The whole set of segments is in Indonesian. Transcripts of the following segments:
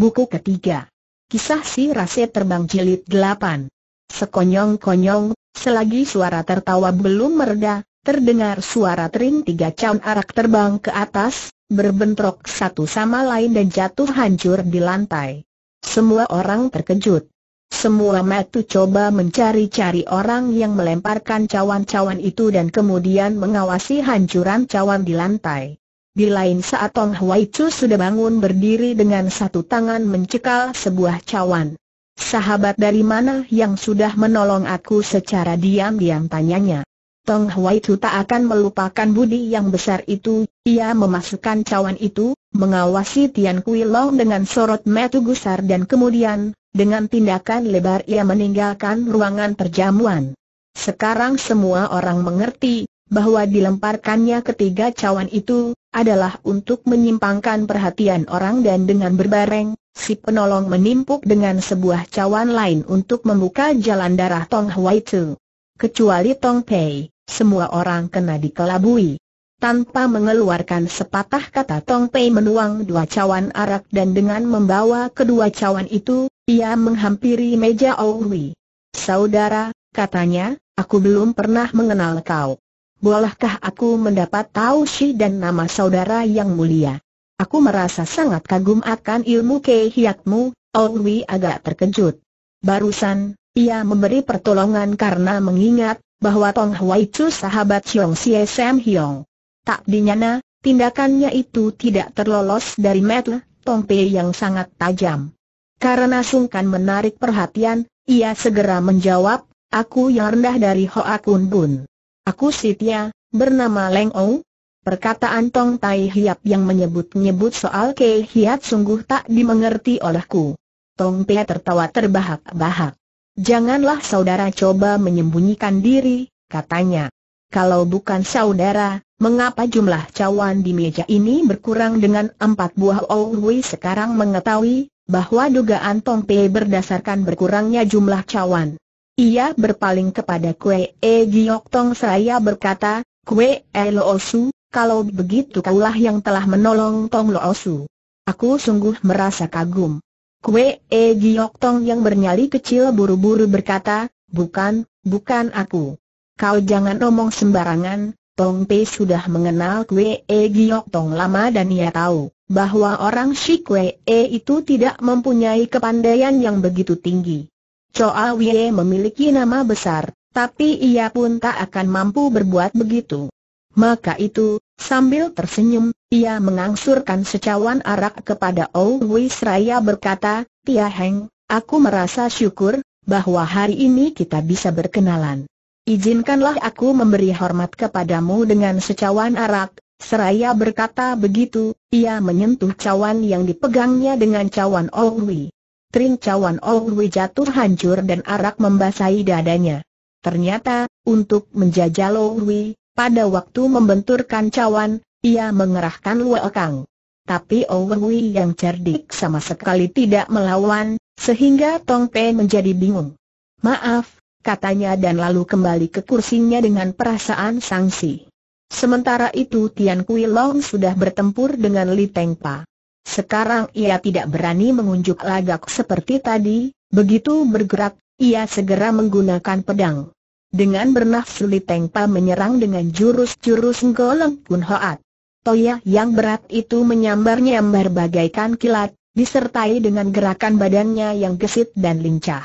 Buku ketiga. Kisah si Rase Terbang Jilid 8. Sekonyong-konyong, selagi suara tertawa belum mereda, terdengar suara tering tiga caun arak terbang ke atas, berbentrok satu sama lain dan jatuh hancur di lantai. Semua orang terkejut. Semua metu coba mencari-cari orang yang melemparkan cawan-cawan itu dan kemudian mengawasi hancuran cawan di lantai. Di lain saat Tong Hwai Chu sudah bangun berdiri dengan satu tangan mencekal sebuah cawan. Sahabat dari mana yang sudah menolong aku secara diam-diam tanyanya. Tong Hwai Chu tak akan melupakan budi yang besar itu, ia memasukkan cawan itu, mengawasi Tian Kui Long dengan sorot metu gusar dan kemudian, dengan tindakan lebar ia meninggalkan ruangan perjamuan. Sekarang semua orang mengerti, bahwa dilemparkannya ketiga cawan itu, adalah untuk menyimpangkan perhatian orang dan dengan berbareng, si penolong menimpuk dengan sebuah cawan lain untuk membuka jalan darah Tong Hwa itu. Kecuali Tong Pei, semua orang kena dikelabui. Tanpa mengeluarkan sepatah kata Tong Pei menuang dua cawan arak dan dengan membawa kedua cawan itu, ia menghampiri meja Owi. Saudara, katanya, aku belum pernah mengenal kau. Bolehkah aku mendapat tahu si dan nama saudara yang mulia? Aku merasa sangat kagum akan ilmu kehiatmu, Owi agak terkejut. Barusan, ia memberi pertolongan karena mengingat bahwa Tong Hwai Chu sahabat Xiong Si Sam Hiong. Tak dinyana, tindakannya itu tidak terlolos dari metle, Tong Pei yang sangat tajam. Karena sungkan menarik perhatian, ia segera menjawab, aku yang rendah dari Hoa Kun Bun. Aku Sitia, bernama Leng Ou. Perkataan Tong Tai Hiap yang menyebut-nyebut soal Kei Hiat sungguh tak dimengerti olehku. Tong Pia tertawa terbahak-bahak. Janganlah saudara coba menyembunyikan diri, katanya. Kalau bukan saudara, mengapa jumlah cawan di meja ini berkurang dengan empat buah Ohui sekarang mengetahui bahwa dugaan Tong Pei berdasarkan berkurangnya jumlah cawan. Ia berpaling kepada Kue E Giok Tong seraya berkata, Kue E Loosu, kalau begitu kaulah yang telah menolong Tong Loosu. Aku sungguh merasa kagum. Kue E Giok Tong yang bernyali kecil buru-buru berkata, bukan, bukan aku. Kau jangan omong sembarangan, Tong Pei sudah mengenal Kue E Giok Tong lama dan ia tahu bahwa orang si Kue E itu tidak mempunyai kepandaian yang begitu tinggi. Choa Wye memiliki nama besar, tapi ia pun tak akan mampu berbuat begitu. Maka itu, sambil tersenyum, ia mengangsurkan secawan arak kepada Wei Seraya berkata, Tia Heng, aku merasa syukur, bahwa hari ini kita bisa berkenalan. Izinkanlah aku memberi hormat kepadamu dengan secawan arak, Seraya berkata begitu, ia menyentuh cawan yang dipegangnya dengan cawan Wei. Trincawan Olwe jatuh hancur dan arak membasahi dadanya. Ternyata, untuk menjajal Olwe, pada waktu membenturkan cawan, ia mengerahkan kang. Tapi Olwe yang cerdik sama sekali tidak melawan, sehingga Tong Pe menjadi bingung. Maaf, katanya dan lalu kembali ke kursinya dengan perasaan sangsi. Sementara itu Tian Kui Long sudah bertempur dengan Li Teng Pa. Sekarang ia tidak berani mengunjuk lagak seperti tadi, begitu bergerak, ia segera menggunakan pedang. Dengan bernafsu Li Tengpa menyerang dengan jurus-jurus Goleng Kun Hoat. Toya yang berat itu menyambar-nyambar bagaikan kilat, disertai dengan gerakan badannya yang gesit dan lincah.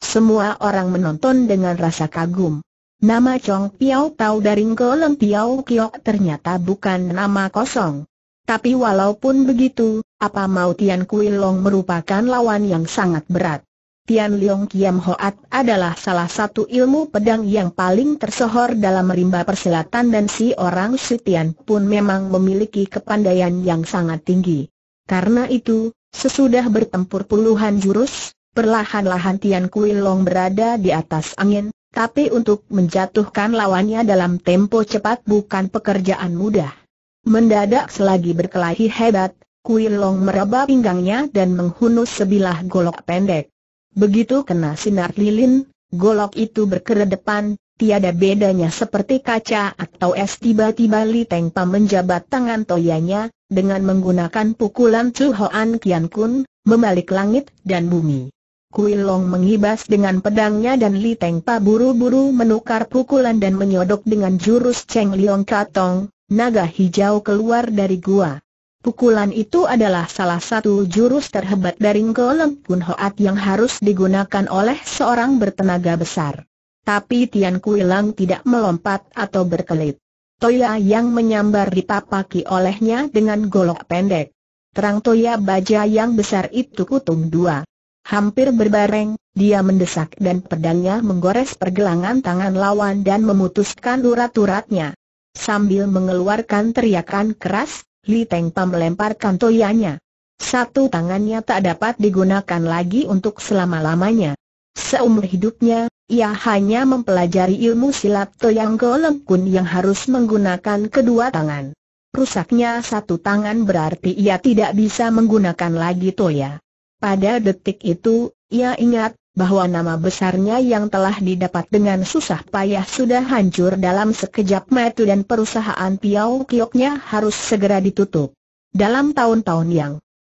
Semua orang menonton dengan rasa kagum. Nama Chong Piao Tau dari Goleng Piao Kiok ternyata bukan nama kosong. Tapi walaupun begitu, apa mau Tian Kui Long merupakan lawan yang sangat berat. Tian Leong Kiam Hoat adalah salah satu ilmu pedang yang paling tersohor dalam rimba persilatan dan si orang si Tian pun memang memiliki kepandaian yang sangat tinggi. Karena itu, sesudah bertempur puluhan jurus, perlahan-lahan Tian Kui Long berada di atas angin, tapi untuk menjatuhkan lawannya dalam tempo cepat bukan pekerjaan mudah. Mendadak selagi berkelahi hebat, Kui Long meraba pinggangnya dan menghunus sebilah golok pendek. Begitu kena sinar lilin, golok itu berkeredepan, tiada bedanya seperti kaca atau es tiba-tiba Li Teng menjabat tangan toyanya, dengan menggunakan pukulan Chu Hoan Kian Kun, membalik langit dan bumi. Kui Long mengibas dengan pedangnya dan Li Teng buru-buru menukar pukulan dan menyodok dengan jurus Cheng Liong Katong, naga hijau keluar dari gua. Pukulan itu adalah salah satu jurus terhebat dari Ngkoleng Kun Hoat yang harus digunakan oleh seorang bertenaga besar. Tapi Tian Kuilang tidak melompat atau berkelit. Toya yang menyambar dipapaki olehnya dengan golok pendek. Terang Toya baja yang besar itu kutung dua. Hampir berbareng, dia mendesak dan pedangnya menggores pergelangan tangan lawan dan memutuskan urat-uratnya. Sambil mengeluarkan teriakan keras, Li Teng Pam melemparkan toyanya. Satu tangannya tak dapat digunakan lagi untuk selama-lamanya. Seumur hidupnya, ia hanya mempelajari ilmu silat Toyang Golem Kun yang harus menggunakan kedua tangan. Rusaknya satu tangan berarti ia tidak bisa menggunakan lagi Toya. Pada detik itu, ia ingat, bahwa nama besarnya yang telah didapat dengan susah payah sudah hancur dalam sekejap mata dan perusahaan Piau Kioknya harus segera ditutup. Dalam tahun-tahun yang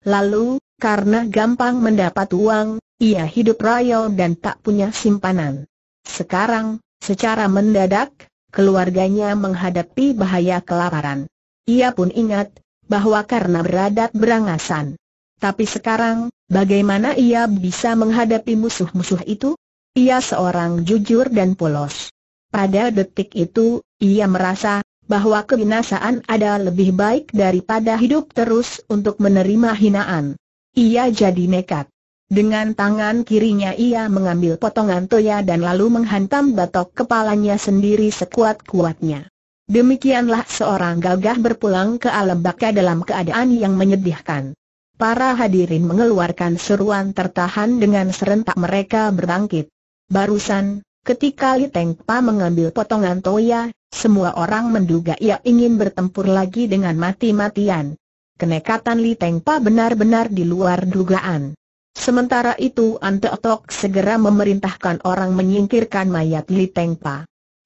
lalu, karena gampang mendapat uang, ia hidup raya dan tak punya simpanan. Sekarang, secara mendadak, keluarganya menghadapi bahaya kelaparan. Ia pun ingat, bahwa karena beradat berangasan tapi sekarang, bagaimana ia bisa menghadapi musuh-musuh itu? Ia seorang jujur dan polos. Pada detik itu, ia merasa bahwa kebinasaan ada lebih baik daripada hidup terus untuk menerima hinaan. Ia jadi nekat. Dengan tangan kirinya ia mengambil potongan toya dan lalu menghantam batok kepalanya sendiri sekuat-kuatnya. Demikianlah seorang gagah berpulang ke alam baka dalam keadaan yang menyedihkan. Para hadirin mengeluarkan seruan tertahan dengan serentak mereka berbangkit. Barusan, ketika Li Teng mengambil potongan Toya, semua orang menduga ia ingin bertempur lagi dengan mati-matian. Kenekatan Li Teng benar-benar di luar dugaan. Sementara itu Ante Otok segera memerintahkan orang menyingkirkan mayat Li Teng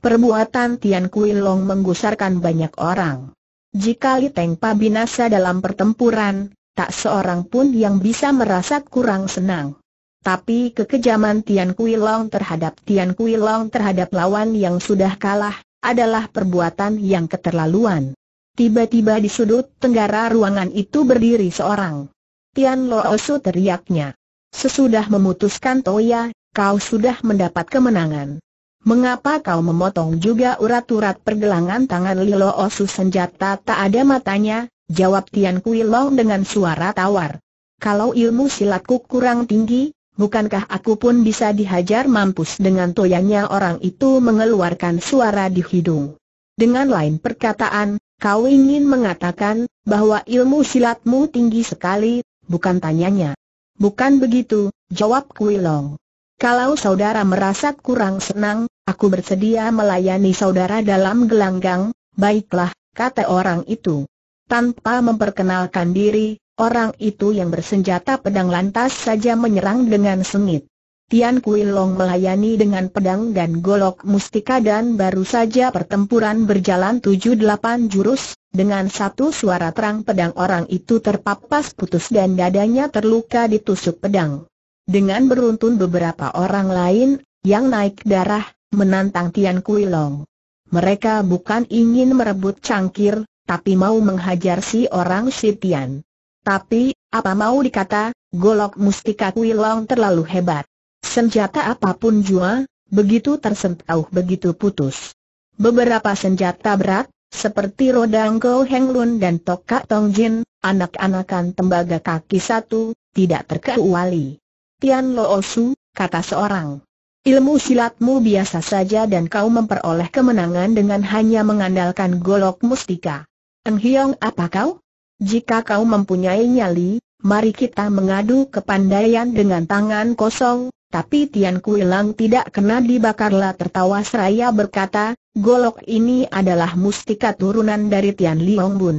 Perbuatan Tian Kui Long menggusarkan banyak orang. Jika Li Teng binasa dalam pertempuran, tak seorang pun yang bisa merasa kurang senang. Tapi kekejaman Tian Kui Long terhadap Tian Kui Long terhadap lawan yang sudah kalah, adalah perbuatan yang keterlaluan. Tiba-tiba di sudut tenggara ruangan itu berdiri seorang. Tian Lo Osu teriaknya. Sesudah memutuskan Toya, kau sudah mendapat kemenangan. Mengapa kau memotong juga urat-urat pergelangan tangan Lilo Osu senjata tak ada matanya, Jawab Tian Kui Long dengan suara tawar. Kalau ilmu silatku kurang tinggi, bukankah aku pun bisa dihajar mampus dengan toyanya orang itu mengeluarkan suara di hidung. Dengan lain perkataan, kau ingin mengatakan bahwa ilmu silatmu tinggi sekali, bukan tanyanya. Bukan begitu, jawab Kui Long. Kalau saudara merasa kurang senang, aku bersedia melayani saudara dalam gelanggang, baiklah, kata orang itu. Tanpa memperkenalkan diri, orang itu yang bersenjata pedang lantas saja menyerang dengan sengit. Tian Kui Long melayani dengan pedang dan golok mustika dan baru saja pertempuran berjalan tujuh delapan jurus, dengan satu suara terang pedang orang itu terpapas putus dan dadanya terluka ditusuk pedang. Dengan beruntun beberapa orang lain, yang naik darah, menantang Tian Kui Long. Mereka bukan ingin merebut cangkir, tapi mau menghajar si orang Sitian. Tapi, apa mau dikata, golok mustika Kuilong terlalu hebat. Senjata apapun jua, begitu tersentuh begitu putus. Beberapa senjata berat, seperti rodang Kou Heng Lun dan tokak Tong Jin, anak-anakan tembaga kaki satu, tidak terkeuali. Tian Lo Su, kata seorang. Ilmu silatmu biasa saja dan kau memperoleh kemenangan dengan hanya mengandalkan golok mustika. Eng Hiong apa kau? Jika kau mempunyai nyali, mari kita mengadu kepandaian dengan tangan kosong, tapi Tian Kuilang tidak kena dibakarlah tertawa seraya berkata, golok ini adalah mustika turunan dari Tian Liong Bun.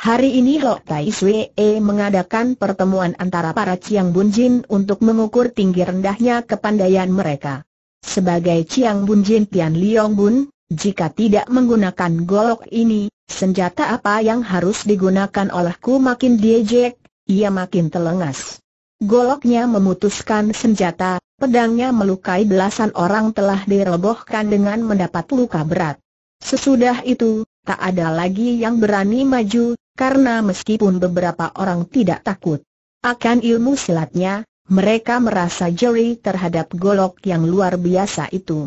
Hari ini Lo Tai e mengadakan pertemuan antara para Chiang Bun Jin untuk mengukur tinggi rendahnya kepandaian mereka. Sebagai Chiang Bun Jin Tian Liong Bun, jika tidak menggunakan golok ini, Senjata apa yang harus digunakan olehku makin diejek, ia makin telengas. Goloknya memutuskan senjata, pedangnya melukai belasan orang telah dirobohkan dengan mendapat luka berat. Sesudah itu, tak ada lagi yang berani maju, karena meskipun beberapa orang tidak takut akan ilmu silatnya, mereka merasa jeli terhadap golok yang luar biasa itu.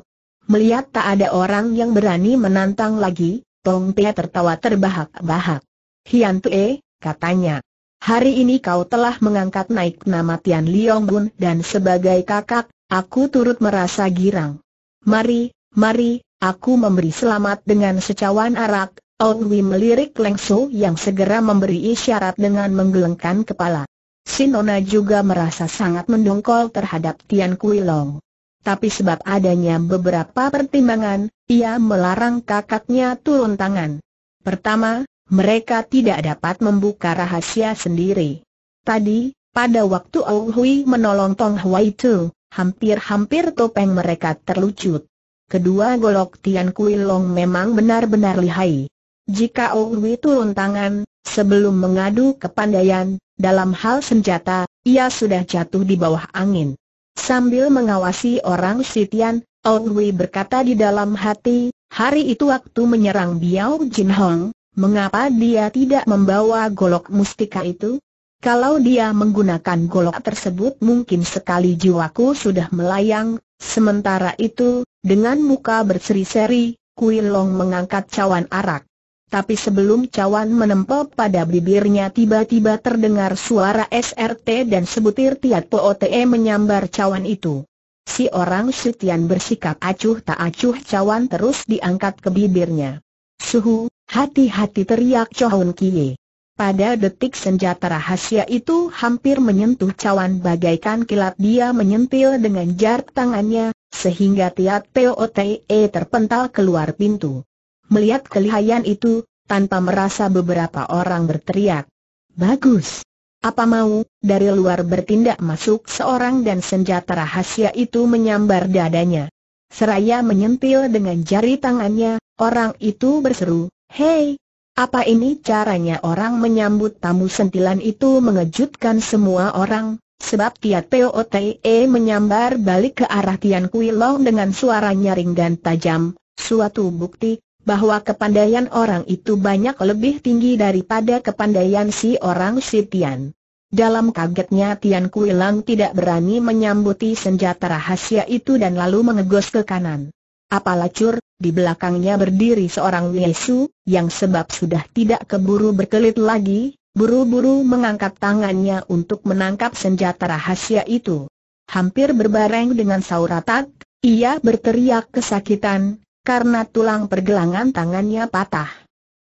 Melihat tak ada orang yang berani menantang lagi, Tong Pei tertawa terbahak-bahak. Hian Tue, katanya. Hari ini kau telah mengangkat naik nama Tian Liong Bun dan sebagai kakak, aku turut merasa girang. Mari, mari, aku memberi selamat dengan secawan arak, Ong Wim melirik Leng Su yang segera memberi isyarat dengan menggelengkan kepala. Sinona juga merasa sangat mendongkol terhadap Tian Kui Long tapi sebab adanya beberapa pertimbangan, ia melarang kakaknya turun tangan. Pertama, mereka tidak dapat membuka rahasia sendiri. Tadi, pada waktu Au Hui menolong Tong Hua itu, hampir-hampir topeng mereka terlucut. Kedua golok Tian Kui Long memang benar-benar lihai. Jika Au Hui turun tangan, sebelum mengadu kepandaian, dalam hal senjata, ia sudah jatuh di bawah angin. Sambil mengawasi orang Sitian, Ong Wei berkata di dalam hati, hari itu waktu menyerang Biao Jin Hong, mengapa dia tidak membawa golok mustika itu? Kalau dia menggunakan golok tersebut mungkin sekali jiwaku sudah melayang, sementara itu, dengan muka berseri-seri, Kui Long mengangkat cawan arak. Tapi sebelum cawan menempel pada bibirnya tiba-tiba terdengar suara SRT dan sebutir Tiat POTE menyambar cawan itu. Si orang Sutian bersikap acuh tak acuh cawan terus diangkat ke bibirnya. Suhu, hati-hati teriak Chohun Kie. Pada detik senjata rahasia itu hampir menyentuh cawan bagaikan kilat dia menyentil dengan jar tangannya, sehingga Tiat Pote terpental keluar pintu. Melihat kelihayan itu, tanpa merasa beberapa orang berteriak. Bagus. Apa mau, dari luar bertindak masuk seorang dan senjata rahasia itu menyambar dadanya. Seraya menyentil dengan jari tangannya, orang itu berseru, Hei, apa ini caranya orang menyambut tamu sentilan itu mengejutkan semua orang, sebab Tiat Pote menyambar balik ke arah Tian Kui Long dengan suara nyaring dan tajam, suatu bukti bahwa kepandaian orang itu banyak lebih tinggi daripada kepandaian si orang si Dalam kagetnya Tian Kuilang tidak berani menyambuti senjata rahasia itu dan lalu mengegos ke kanan. Apalah cur, di belakangnya berdiri seorang Yesu, yang sebab sudah tidak keburu berkelit lagi, buru-buru mengangkat tangannya untuk menangkap senjata rahasia itu. Hampir berbareng dengan Sauratak, ia berteriak kesakitan, karena tulang pergelangan tangannya patah.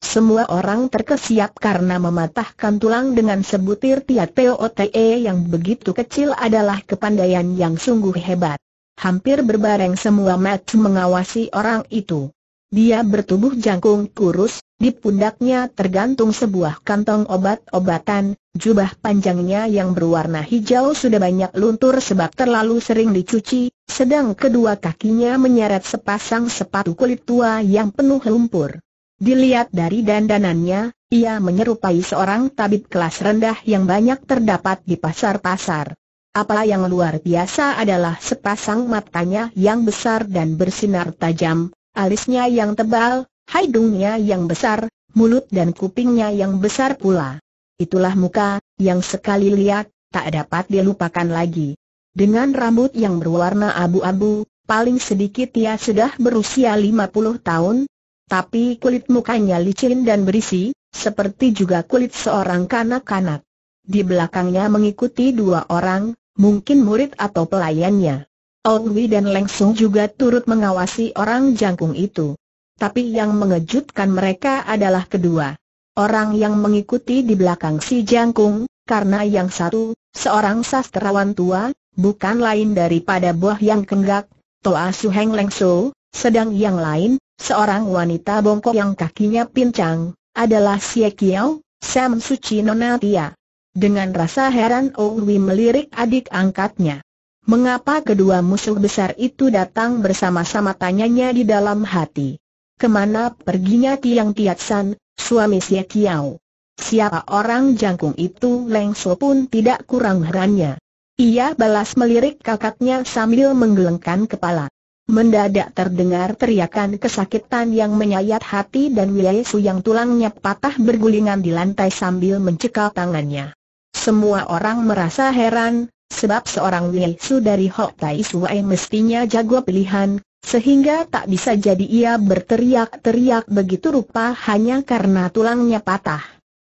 Semua orang terkesiap karena mematahkan tulang dengan sebutir tiat POTE yang begitu kecil adalah kepandaian yang sungguh hebat. Hampir berbareng semua match mengawasi orang itu. Dia bertubuh jangkung kurus, di pundaknya tergantung sebuah kantong obat-obatan, Jubah panjangnya yang berwarna hijau sudah banyak luntur sebab terlalu sering dicuci, sedang kedua kakinya menyeret sepasang sepatu kulit tua yang penuh lumpur. Dilihat dari dandanannya, ia menyerupai seorang tabib kelas rendah yang banyak terdapat di pasar-pasar. Apa yang luar biasa adalah sepasang matanya yang besar dan bersinar tajam, alisnya yang tebal, hidungnya yang besar, mulut dan kupingnya yang besar pula. Itulah muka, yang sekali lihat, tak dapat dilupakan lagi. Dengan rambut yang berwarna abu-abu, paling sedikit ia sudah berusia 50 tahun, tapi kulit mukanya licin dan berisi, seperti juga kulit seorang kanak-kanak. Di belakangnya mengikuti dua orang, mungkin murid atau pelayannya. Ongwi dan Lengsung juga turut mengawasi orang jangkung itu. Tapi yang mengejutkan mereka adalah kedua orang yang mengikuti di belakang si jangkung, karena yang satu, seorang sastrawan tua, bukan lain daripada buah yang kenggak, Toa Heng Leng So, sedang yang lain, seorang wanita bongkok yang kakinya pincang, adalah Si Kiao, Sam Suci Nonatia. Dengan rasa heran Owi melirik adik angkatnya. Mengapa kedua musuh besar itu datang bersama-sama tanyanya di dalam hati. Kemana perginya Tiang san? Suami Xie Kiao. Siapa orang jangkung itu Leng So pun tidak kurang herannya. Ia balas melirik kakaknya sambil menggelengkan kepala. Mendadak terdengar teriakan kesakitan yang menyayat hati dan Wei Su yang tulangnya patah bergulingan di lantai sambil mencekal tangannya. Semua orang merasa heran, sebab seorang Wei Su dari Hok Tai Suai mestinya jago pilihan, sehingga tak bisa jadi ia berteriak-teriak begitu rupa hanya karena tulangnya patah.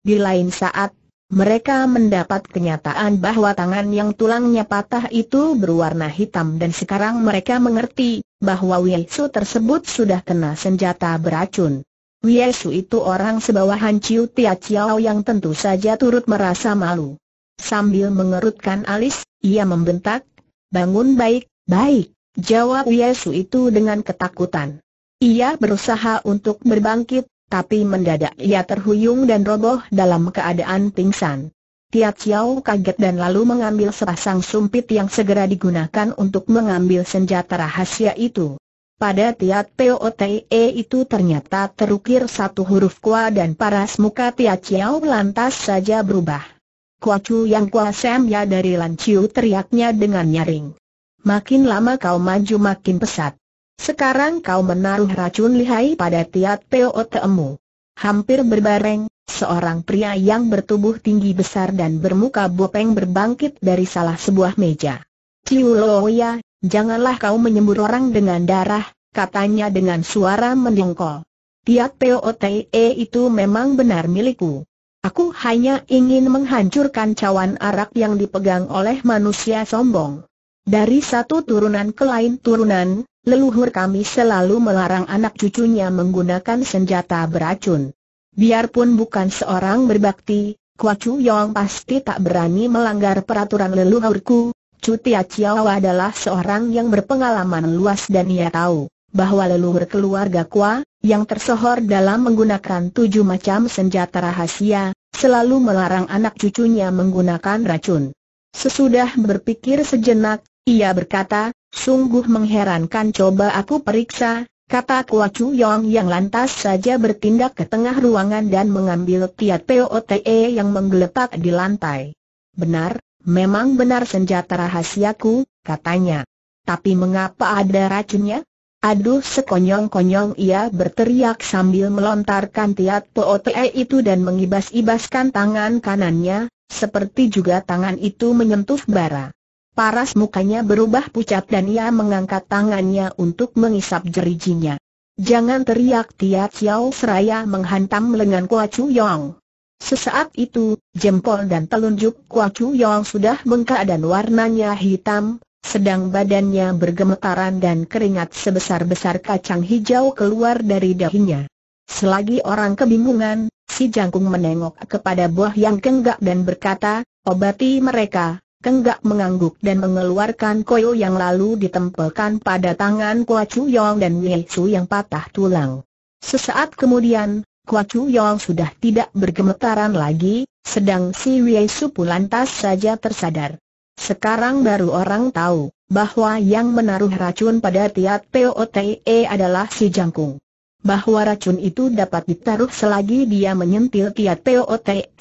Di lain saat, mereka mendapat kenyataan bahwa tangan yang tulangnya patah itu berwarna hitam dan sekarang mereka mengerti bahwa Wiesu tersebut sudah kena senjata beracun. Wiesu itu orang sebawahan Ciu Tia Chiao yang tentu saja turut merasa malu. Sambil mengerutkan alis, ia membentak, bangun baik, baik. Jawab Yesu itu dengan ketakutan. Ia berusaha untuk berbangkit, tapi mendadak ia terhuyung dan roboh dalam keadaan pingsan. Tiat Xiao kaget dan lalu mengambil sepasang sumpit yang segera digunakan untuk mengambil senjata rahasia itu. Pada Tiat POTE itu ternyata terukir satu huruf kuah dan paras muka Tiat Xiao lantas saja berubah. Kua Chu yang Kua Sam ya dari Lan teriaknya dengan nyaring makin lama kau maju makin pesat. Sekarang kau menaruh racun lihai pada Tiat Teo Teemu. Hampir berbareng, seorang pria yang bertubuh tinggi besar dan bermuka bopeng berbangkit dari salah sebuah meja. Ciu Loya, janganlah kau menyembur orang dengan darah, katanya dengan suara mendengkol. Tiat POTE itu memang benar milikku. Aku hanya ingin menghancurkan cawan arak yang dipegang oleh manusia sombong. Dari satu turunan ke lain turunan, leluhur kami selalu melarang anak cucunya menggunakan senjata beracun. Biarpun bukan seorang berbakti, Chu Yong pasti tak berani melanggar peraturan leluhurku. Cutia Chiao adalah seorang yang berpengalaman luas dan ia tahu bahwa leluhur keluarga Kua, yang tersohor dalam menggunakan tujuh macam senjata rahasia, selalu melarang anak cucunya menggunakan racun. Sesudah berpikir sejenak, ia berkata, sungguh mengherankan coba aku periksa, kata Kua Chu Yong yang lantas saja bertindak ke tengah ruangan dan mengambil tiat POTE yang menggeletak di lantai. Benar, memang benar senjata rahasiaku, katanya. Tapi mengapa ada racunnya? Aduh sekonyong-konyong ia berteriak sambil melontarkan tiat POTE itu dan mengibas-ibaskan tangan kanannya, seperti juga tangan itu menyentuh bara. Paras mukanya berubah pucat dan ia mengangkat tangannya untuk mengisap jerijinya. Jangan teriak Tia Chiao seraya menghantam lengan Kua Chu Yong. Sesaat itu, jempol dan telunjuk Kua Chu Yong sudah bengkak dan warnanya hitam, sedang badannya bergemetaran dan keringat sebesar-besar kacang hijau keluar dari dahinya. Selagi orang kebingungan, si jangkung menengok kepada buah yang kenggak dan berkata, obati mereka, Kenggak mengangguk dan mengeluarkan koyo yang lalu ditempelkan pada tangan Kua Chu Yong dan Wei Su yang patah tulang. Sesaat kemudian, Kua Chu Yong sudah tidak bergemetaran lagi, sedang si Wei Su Chu lantas saja tersadar. Sekarang baru orang tahu bahwa yang menaruh racun pada Tiat Pote adalah si Jangkung. Bahwa racun itu dapat ditaruh selagi dia menyentil Tiat Pote,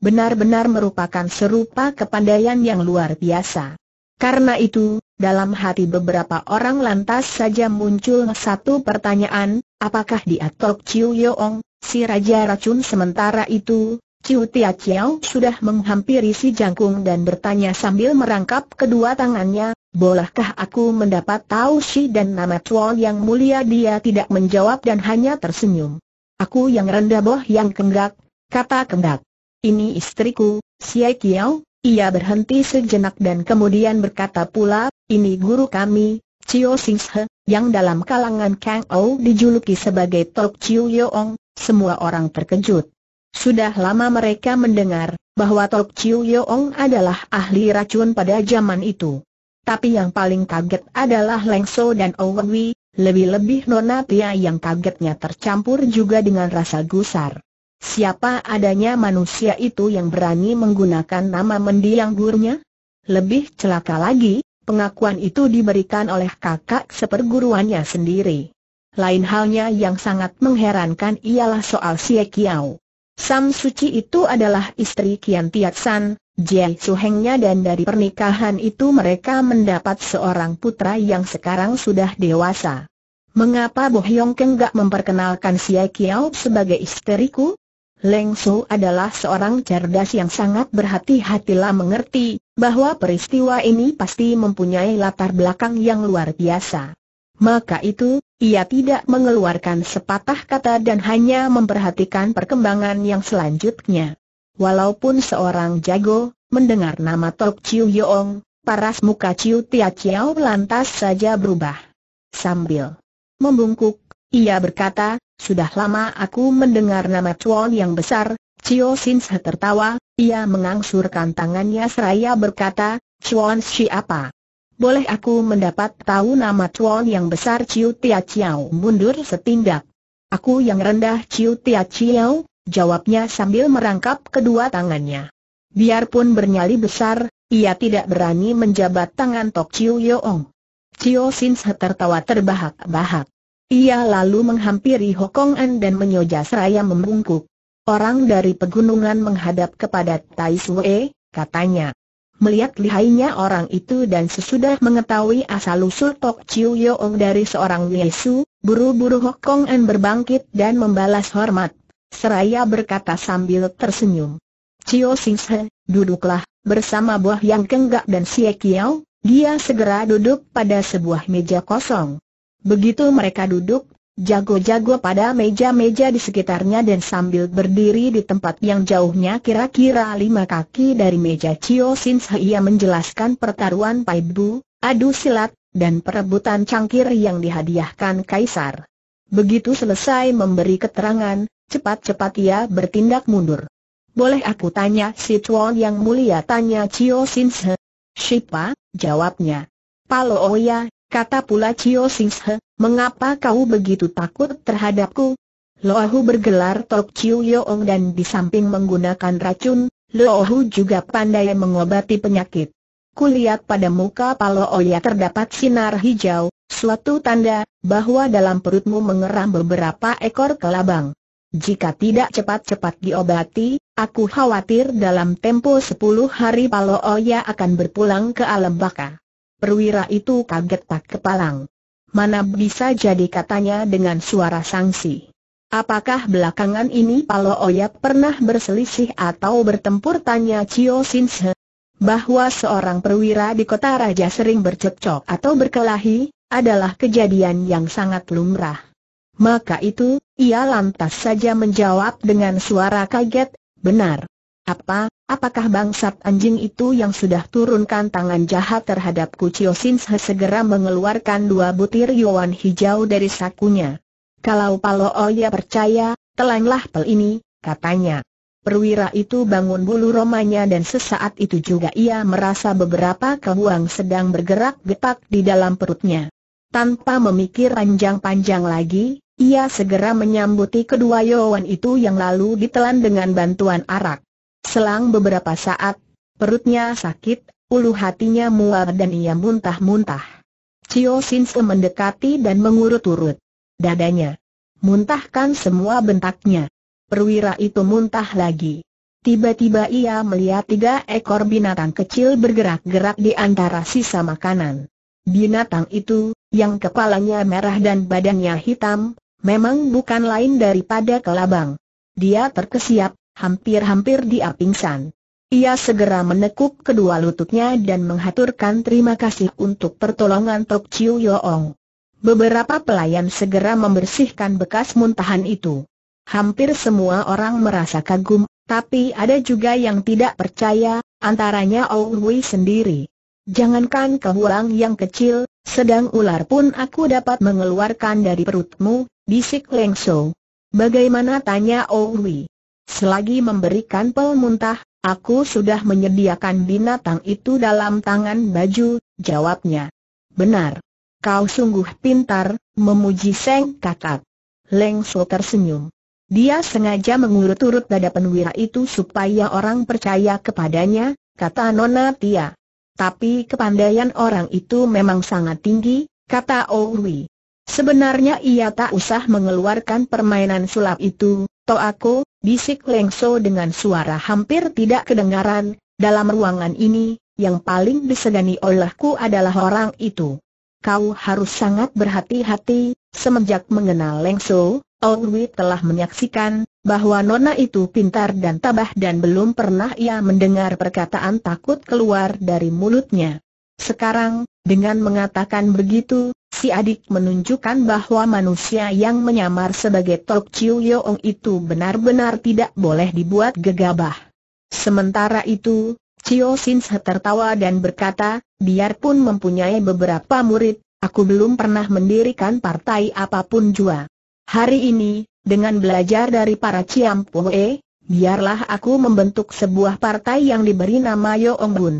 benar-benar merupakan serupa kepandaian yang luar biasa. Karena itu, dalam hati beberapa orang lantas saja muncul satu pertanyaan, apakah dia Tok Chiu Yeong, si Raja Racun sementara itu, Chiu Tia Chiao sudah menghampiri si jangkung dan bertanya sambil merangkap kedua tangannya, bolehkah aku mendapat tahu si dan nama Tuol yang mulia dia tidak menjawab dan hanya tersenyum. Aku yang rendah boh yang kenggak, kata kenggak ini istriku, Siai Kiao, ia berhenti sejenak dan kemudian berkata pula, ini guru kami, Chio Singhe, yang dalam kalangan Kang Ou dijuluki sebagai Tok Chiu Yong. semua orang terkejut. Sudah lama mereka mendengar bahwa Tok Chiu Yong adalah ahli racun pada zaman itu. Tapi yang paling kaget adalah Leng So dan Owen Wei, lebih-lebih Nona Pia yang kagetnya tercampur juga dengan rasa gusar. Siapa adanya manusia itu yang berani menggunakan nama mendiang gurunya? Lebih celaka lagi, pengakuan itu diberikan oleh kakak seperguruannya sendiri. Lain halnya yang sangat mengherankan ialah soal Xie Kiao. Sam Suci itu adalah istri Kian Tiat San, Jiai Suhengnya dan dari pernikahan itu mereka mendapat seorang putra yang sekarang sudah dewasa. Mengapa Bo Hyong Keng gak memperkenalkan Xie Kiao sebagai istriku? Leng Su adalah seorang cerdas yang sangat berhati-hatilah mengerti bahwa peristiwa ini pasti mempunyai latar belakang yang luar biasa. Maka itu, ia tidak mengeluarkan sepatah kata dan hanya memperhatikan perkembangan yang selanjutnya. Walaupun seorang jago, mendengar nama Tok Chiu Yong, paras muka Chiu Tia Chiao lantas saja berubah. Sambil membungkuk, ia berkata, sudah lama aku mendengar nama Chuan yang besar, Chio Sin Se tertawa, ia mengangsurkan tangannya seraya berkata, Chuan siapa? Boleh aku mendapat tahu nama Chuan yang besar Chiu Tia Chiao mundur setindak. Aku yang rendah Chiu Tia Chiao, jawabnya sambil merangkap kedua tangannya. Biarpun bernyali besar, ia tidak berani menjabat tangan Tok Chiu Yeong. Chio Sin Se tertawa terbahak-bahak. Ia lalu menghampiri An dan menyoja seraya membungkuk. Orang dari pegunungan menghadap kepada Tai Sue, katanya. Melihat lihainya orang itu dan sesudah mengetahui asal-usul Tok Chiu Yeong dari seorang Yesu, buru-buru An berbangkit dan membalas hormat. Seraya berkata sambil tersenyum. Chiu Sing Se, duduklah, bersama Buah Yang Kenggak dan Sie Kiao, dia segera duduk pada sebuah meja kosong. Begitu mereka duduk, jago-jago pada meja-meja di sekitarnya dan sambil berdiri di tempat yang jauhnya kira-kira lima kaki dari meja Chio Sin ia menjelaskan pertaruhan Paibu, adu silat, dan perebutan cangkir yang dihadiahkan Kaisar. Begitu selesai memberi keterangan, cepat-cepat ia bertindak mundur. Boleh aku tanya si Chuan yang mulia tanya Chio Sin Shipa, jawabnya. Palo Oya, Kata pula Chio Sing mengapa kau begitu takut terhadapku? Loahu bergelar Tok Chiu Yoong dan di samping menggunakan racun, Loahu juga pandai mengobati penyakit. Kulihat pada muka Palo Oya terdapat sinar hijau, suatu tanda bahwa dalam perutmu mengeram beberapa ekor kelabang. Jika tidak cepat-cepat diobati, aku khawatir dalam tempo sepuluh hari Palo Oya akan berpulang ke alam baka. Perwira itu kaget tak kepalang. Mana bisa jadi katanya dengan suara sangsi. Apakah belakangan ini Palo Oya pernah berselisih atau bertempur tanya Chio Sin Bahwa seorang perwira di kota raja sering bercocok atau berkelahi, adalah kejadian yang sangat lumrah. Maka itu, ia lantas saja menjawab dengan suara kaget, benar. Apa, Apakah bangsat anjing itu yang sudah turunkan tangan jahat terhadap Kucio Sinshe segera mengeluarkan dua butir yuan hijau dari sakunya. Kalau Palo Oya percaya, telanglah pel ini, katanya. Perwira itu bangun bulu romanya dan sesaat itu juga ia merasa beberapa kebuang sedang bergerak getak di dalam perutnya. Tanpa memikir panjang-panjang lagi, ia segera menyambuti kedua yuan itu yang lalu ditelan dengan bantuan arak. Selang beberapa saat, perutnya sakit, ulu hatinya mual dan ia muntah-muntah. Cio Sin mendekati dan mengurut-urut dadanya. Muntahkan semua bentaknya. Perwira itu muntah lagi. Tiba-tiba ia melihat tiga ekor binatang kecil bergerak-gerak di antara sisa makanan. Binatang itu, yang kepalanya merah dan badannya hitam, memang bukan lain daripada kelabang. Dia terkesiap, hampir-hampir dia pingsan. Ia segera menekuk kedua lututnya dan menghaturkan terima kasih untuk pertolongan Tok Chiu Yoong. Beberapa pelayan segera membersihkan bekas muntahan itu. Hampir semua orang merasa kagum, tapi ada juga yang tidak percaya, antaranya Ou Hui sendiri. Jangankan kehuang yang kecil, sedang ular pun aku dapat mengeluarkan dari perutmu, bisik Leng So. Bagaimana tanya Ou Hui? Selagi memberikan pel muntah, aku sudah menyediakan binatang itu dalam tangan baju, jawabnya. Benar. Kau sungguh pintar, memuji Seng Kakak. Leng So tersenyum. Dia sengaja mengurut-urut dada penwira itu supaya orang percaya kepadanya, kata Nona Tia. Tapi kepandaian orang itu memang sangat tinggi, kata Owi. Sebenarnya ia tak usah mengeluarkan permainan sulap itu, atau aku, bisik Lengso dengan suara hampir tidak kedengaran, dalam ruangan ini, yang paling disegani olehku adalah orang itu. Kau harus sangat berhati-hati, semenjak mengenal Lengso, Owi telah menyaksikan, bahwa Nona itu pintar dan tabah dan belum pernah ia mendengar perkataan takut keluar dari mulutnya. Sekarang, dengan mengatakan begitu, si adik menunjukkan bahwa manusia yang menyamar sebagai Tok Chiu Yong itu benar-benar tidak boleh dibuat gegabah. Sementara itu, Chiu Sin tertawa dan berkata, biarpun mempunyai beberapa murid, aku belum pernah mendirikan partai apapun jua. Hari ini, dengan belajar dari para Ciampoe, biarlah aku membentuk sebuah partai yang diberi nama Yong Bun.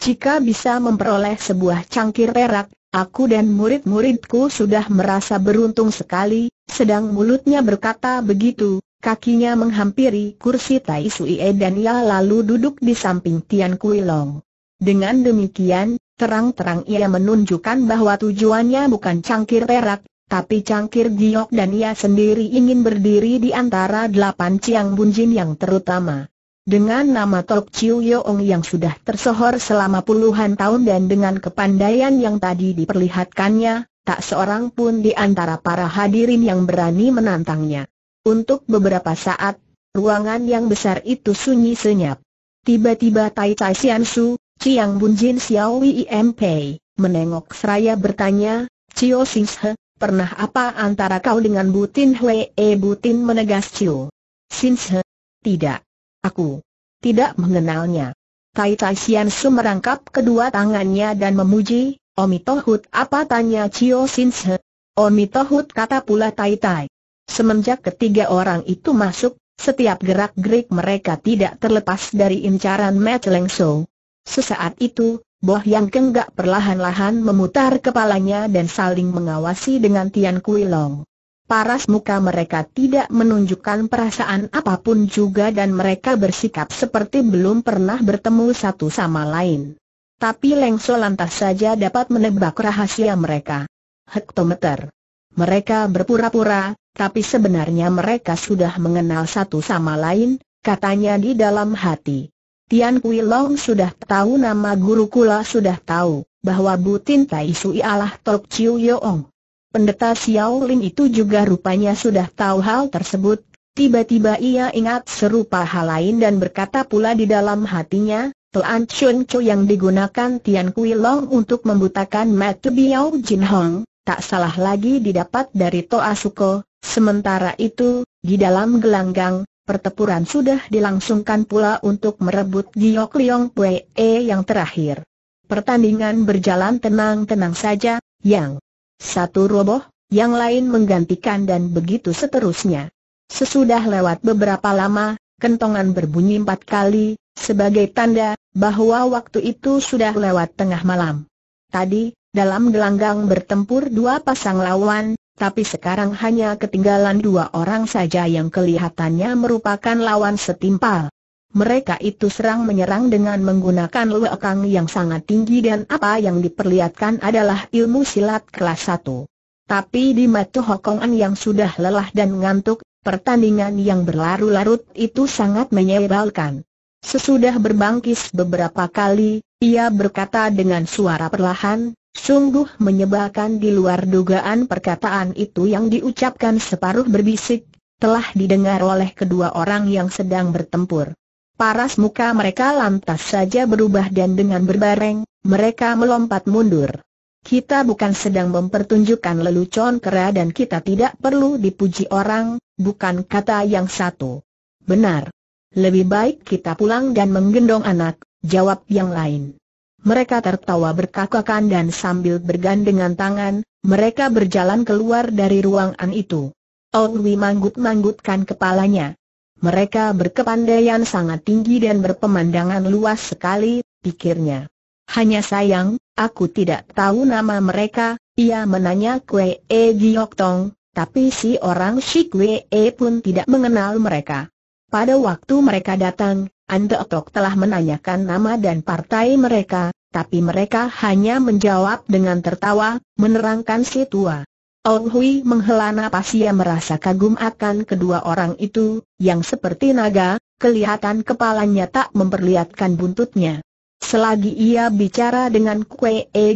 Jika bisa memperoleh sebuah cangkir perak, aku dan murid-muridku sudah merasa beruntung sekali, sedang mulutnya berkata begitu, kakinya menghampiri kursi Tai Sui E dan ia lalu duduk di samping Tian Kui Long. Dengan demikian, terang-terang ia menunjukkan bahwa tujuannya bukan cangkir perak, tapi cangkir giok dan ia sendiri ingin berdiri di antara delapan ciang bunjin yang terutama. Dengan nama Tok Chiu Yeong yang sudah tersohor selama puluhan tahun dan dengan kepandaian yang tadi diperlihatkannya, tak seorang pun di antara para hadirin yang berani menantangnya. Untuk beberapa saat, ruangan yang besar itu sunyi senyap. Tiba-tiba Tai Tai Sian Su, Chiang Bun Jin Xiao Wei, Pei, menengok seraya bertanya, Chiu Sing He, pernah apa antara kau dengan Butin Hwee eh, Butin menegas Chiu? Sing He, tidak. Aku tidak mengenalnya. Tai Taishian Su merangkap kedua tangannya dan memuji, Omi Tohut apa tanya Chio Sin Se? Omi Tohut kata pula Tai Tai. Semenjak ketiga orang itu masuk, setiap gerak-gerik mereka tidak terlepas dari incaran Mat Leng So. Sesaat itu, Boh Yang Kenggak perlahan-lahan memutar kepalanya dan saling mengawasi dengan Tian Kui Long paras muka mereka tidak menunjukkan perasaan apapun juga dan mereka bersikap seperti belum pernah bertemu satu sama lain. Tapi Lengso lantas saja dapat menebak rahasia mereka. Hektometer. Mereka berpura-pura, tapi sebenarnya mereka sudah mengenal satu sama lain, katanya di dalam hati. Tian Kui Long sudah tahu nama guru Kula sudah tahu bahwa Bu Tai Sui Allah Tok Chiu Yoong. Pendeta Xiao Lin itu juga rupanya sudah tahu hal tersebut, tiba-tiba ia ingat serupa hal lain dan berkata pula di dalam hatinya, Tuan Chun Cho yang digunakan Tian Kui Long untuk membutakan mata Biao Jin Hong, tak salah lagi didapat dari Toa Suko, sementara itu, di dalam gelanggang, pertempuran sudah dilangsungkan pula untuk merebut Giok Liong Pue e yang terakhir. Pertandingan berjalan tenang-tenang saja, yang satu roboh, yang lain menggantikan dan begitu seterusnya. Sesudah lewat beberapa lama, kentongan berbunyi empat kali, sebagai tanda bahwa waktu itu sudah lewat tengah malam. Tadi, dalam gelanggang bertempur dua pasang lawan, tapi sekarang hanya ketinggalan dua orang saja yang kelihatannya merupakan lawan setimpal mereka itu serang menyerang dengan menggunakan luakang yang sangat tinggi dan apa yang diperlihatkan adalah ilmu silat kelas 1. Tapi di mata Hokongan yang sudah lelah dan ngantuk, pertandingan yang berlarut-larut itu sangat menyebalkan. Sesudah berbangkis beberapa kali, ia berkata dengan suara perlahan, sungguh menyebalkan di luar dugaan perkataan itu yang diucapkan separuh berbisik, telah didengar oleh kedua orang yang sedang bertempur. Paras muka mereka lantas saja berubah dan dengan berbareng, mereka melompat mundur. Kita bukan sedang mempertunjukkan lelucon kera dan kita tidak perlu dipuji orang, bukan kata yang satu. Benar. Lebih baik kita pulang dan menggendong anak, jawab yang lain. Mereka tertawa berkakakan dan sambil bergandengan tangan, mereka berjalan keluar dari ruangan itu. Wi manggut-manggutkan kepalanya. Mereka berkepandaian sangat tinggi dan berpemandangan luas sekali, pikirnya. Hanya sayang, aku tidak tahu nama mereka, ia menanya Kwe E Giok Tong, tapi si orang si Kwe E pun tidak mengenal mereka. Pada waktu mereka datang, Ante Otok telah menanyakan nama dan partai mereka, tapi mereka hanya menjawab dengan tertawa, menerangkan si tua. Ong Hui menghela napas ia merasa kagum akan kedua orang itu, yang seperti naga, kelihatan kepalanya tak memperlihatkan buntutnya. Selagi ia bicara dengan Kue E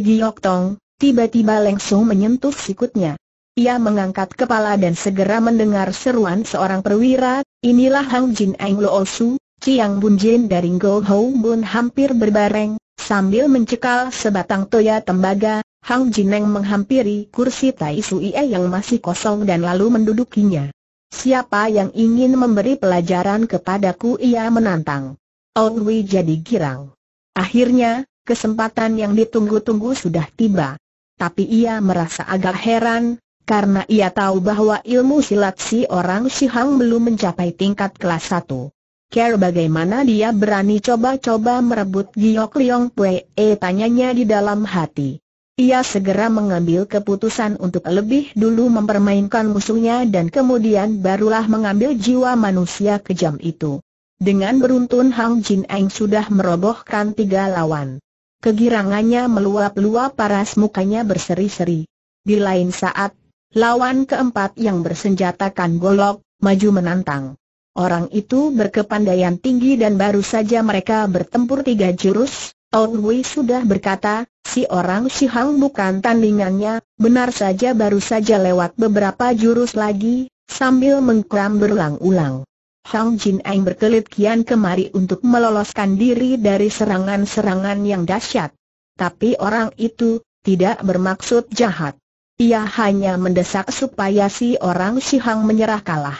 Tong, tiba-tiba langsung menyentuh sikutnya. Ia mengangkat kepala dan segera mendengar seruan seorang perwira, inilah Hang Jin Eng Lo Su, Chiang Bun Jin dari Go Ho Bun hampir berbareng, sambil mencekal sebatang toya tembaga, Hang Jineng menghampiri kursi Tai Ie yang masih kosong dan lalu mendudukinya. Siapa yang ingin memberi pelajaran kepadaku ia menantang. Ong Wei jadi girang. Akhirnya, kesempatan yang ditunggu-tunggu sudah tiba. Tapi ia merasa agak heran, karena ia tahu bahwa ilmu silat si orang si Hang belum mencapai tingkat kelas satu. Care bagaimana dia berani coba-coba merebut Giok Liong Pue, e tanyanya di dalam hati. Ia segera mengambil keputusan untuk lebih dulu mempermainkan musuhnya dan kemudian barulah mengambil jiwa manusia kejam itu. Dengan beruntun Hang Jin Eng sudah merobohkan tiga lawan. Kegirangannya meluap-luap paras mukanya berseri-seri. Di lain saat, lawan keempat yang bersenjatakan golok, maju menantang. Orang itu berkepandaian tinggi dan baru saja mereka bertempur tiga jurus, Aun Hui sudah berkata, si orang Shihang bukan tandingannya, benar saja baru saja lewat beberapa jurus lagi, sambil mengkram berulang-ulang. Hang Jin Eng berkelit kian kemari untuk meloloskan diri dari serangan-serangan yang dahsyat. Tapi orang itu, tidak bermaksud jahat. Ia hanya mendesak supaya si orang Shihang menyerah kalah.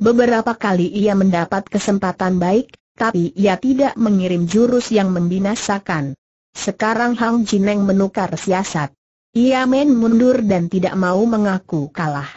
Beberapa kali ia mendapat kesempatan baik, tapi ia tidak mengirim jurus yang membinasakan. Sekarang Hang Jineng menukar siasat. Ia main mundur dan tidak mau mengaku kalah.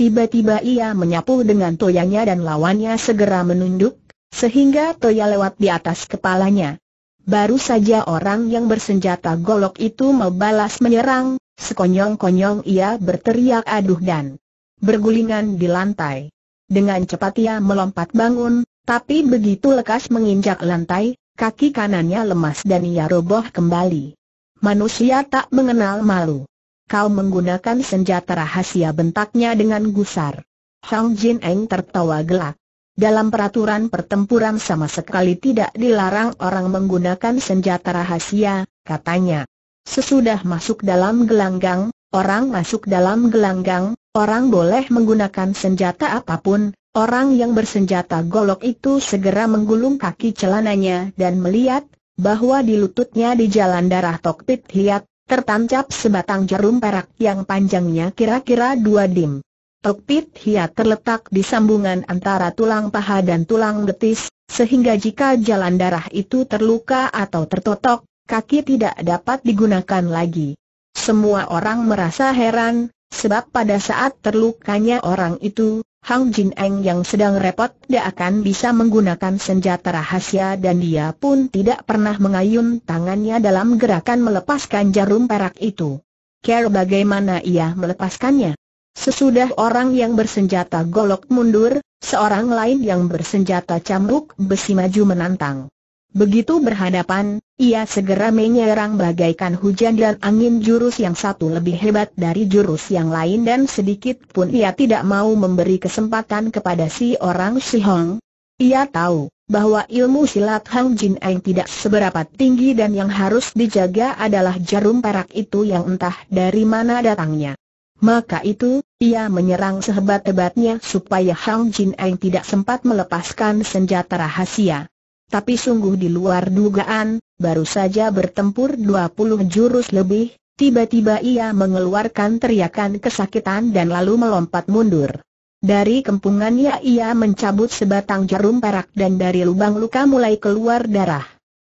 Tiba-tiba ia menyapu dengan toyanya dan lawannya segera menunduk, sehingga toya lewat di atas kepalanya. Baru saja orang yang bersenjata golok itu membalas menyerang, sekonyong-konyong ia berteriak aduh dan bergulingan di lantai. Dengan cepat ia melompat bangun, tapi begitu lekas menginjak lantai, kaki kanannya lemas dan ia roboh kembali. Manusia tak mengenal malu. Kau menggunakan senjata rahasia bentaknya dengan gusar. Hang Jin Eng tertawa gelak. Dalam peraturan pertempuran sama sekali tidak dilarang orang menggunakan senjata rahasia, katanya. Sesudah masuk dalam gelanggang, orang masuk dalam gelanggang, orang boleh menggunakan senjata apapun, Orang yang bersenjata golok itu segera menggulung kaki celananya dan melihat, bahwa di lututnya di jalan darah Tokpit Hiat, tertancap sebatang jarum perak yang panjangnya kira-kira dua dim. Tokpit Hiat terletak di sambungan antara tulang paha dan tulang betis, sehingga jika jalan darah itu terluka atau tertotok, kaki tidak dapat digunakan lagi. Semua orang merasa heran, sebab pada saat terlukanya orang itu, Hang Jin Eng yang sedang repot tidak akan bisa menggunakan senjata rahasia dan dia pun tidak pernah mengayun tangannya dalam gerakan melepaskan jarum perak itu. Care bagaimana ia melepaskannya? Sesudah orang yang bersenjata golok mundur, seorang lain yang bersenjata cambuk besi maju menantang. Begitu berhadapan, ia segera menyerang bagaikan hujan dan angin jurus yang satu lebih hebat dari jurus yang lain dan sedikit pun ia tidak mau memberi kesempatan kepada si orang Si Hong. Ia tahu bahwa ilmu silat Hang Jin Eng tidak seberapa tinggi dan yang harus dijaga adalah jarum perak itu yang entah dari mana datangnya. Maka itu, ia menyerang sehebat-hebatnya supaya Hang Jin Eng tidak sempat melepaskan senjata rahasia tapi sungguh di luar dugaan, baru saja bertempur 20 jurus lebih, tiba-tiba ia mengeluarkan teriakan kesakitan dan lalu melompat mundur. Dari kempungannya ia mencabut sebatang jarum perak dan dari lubang luka mulai keluar darah.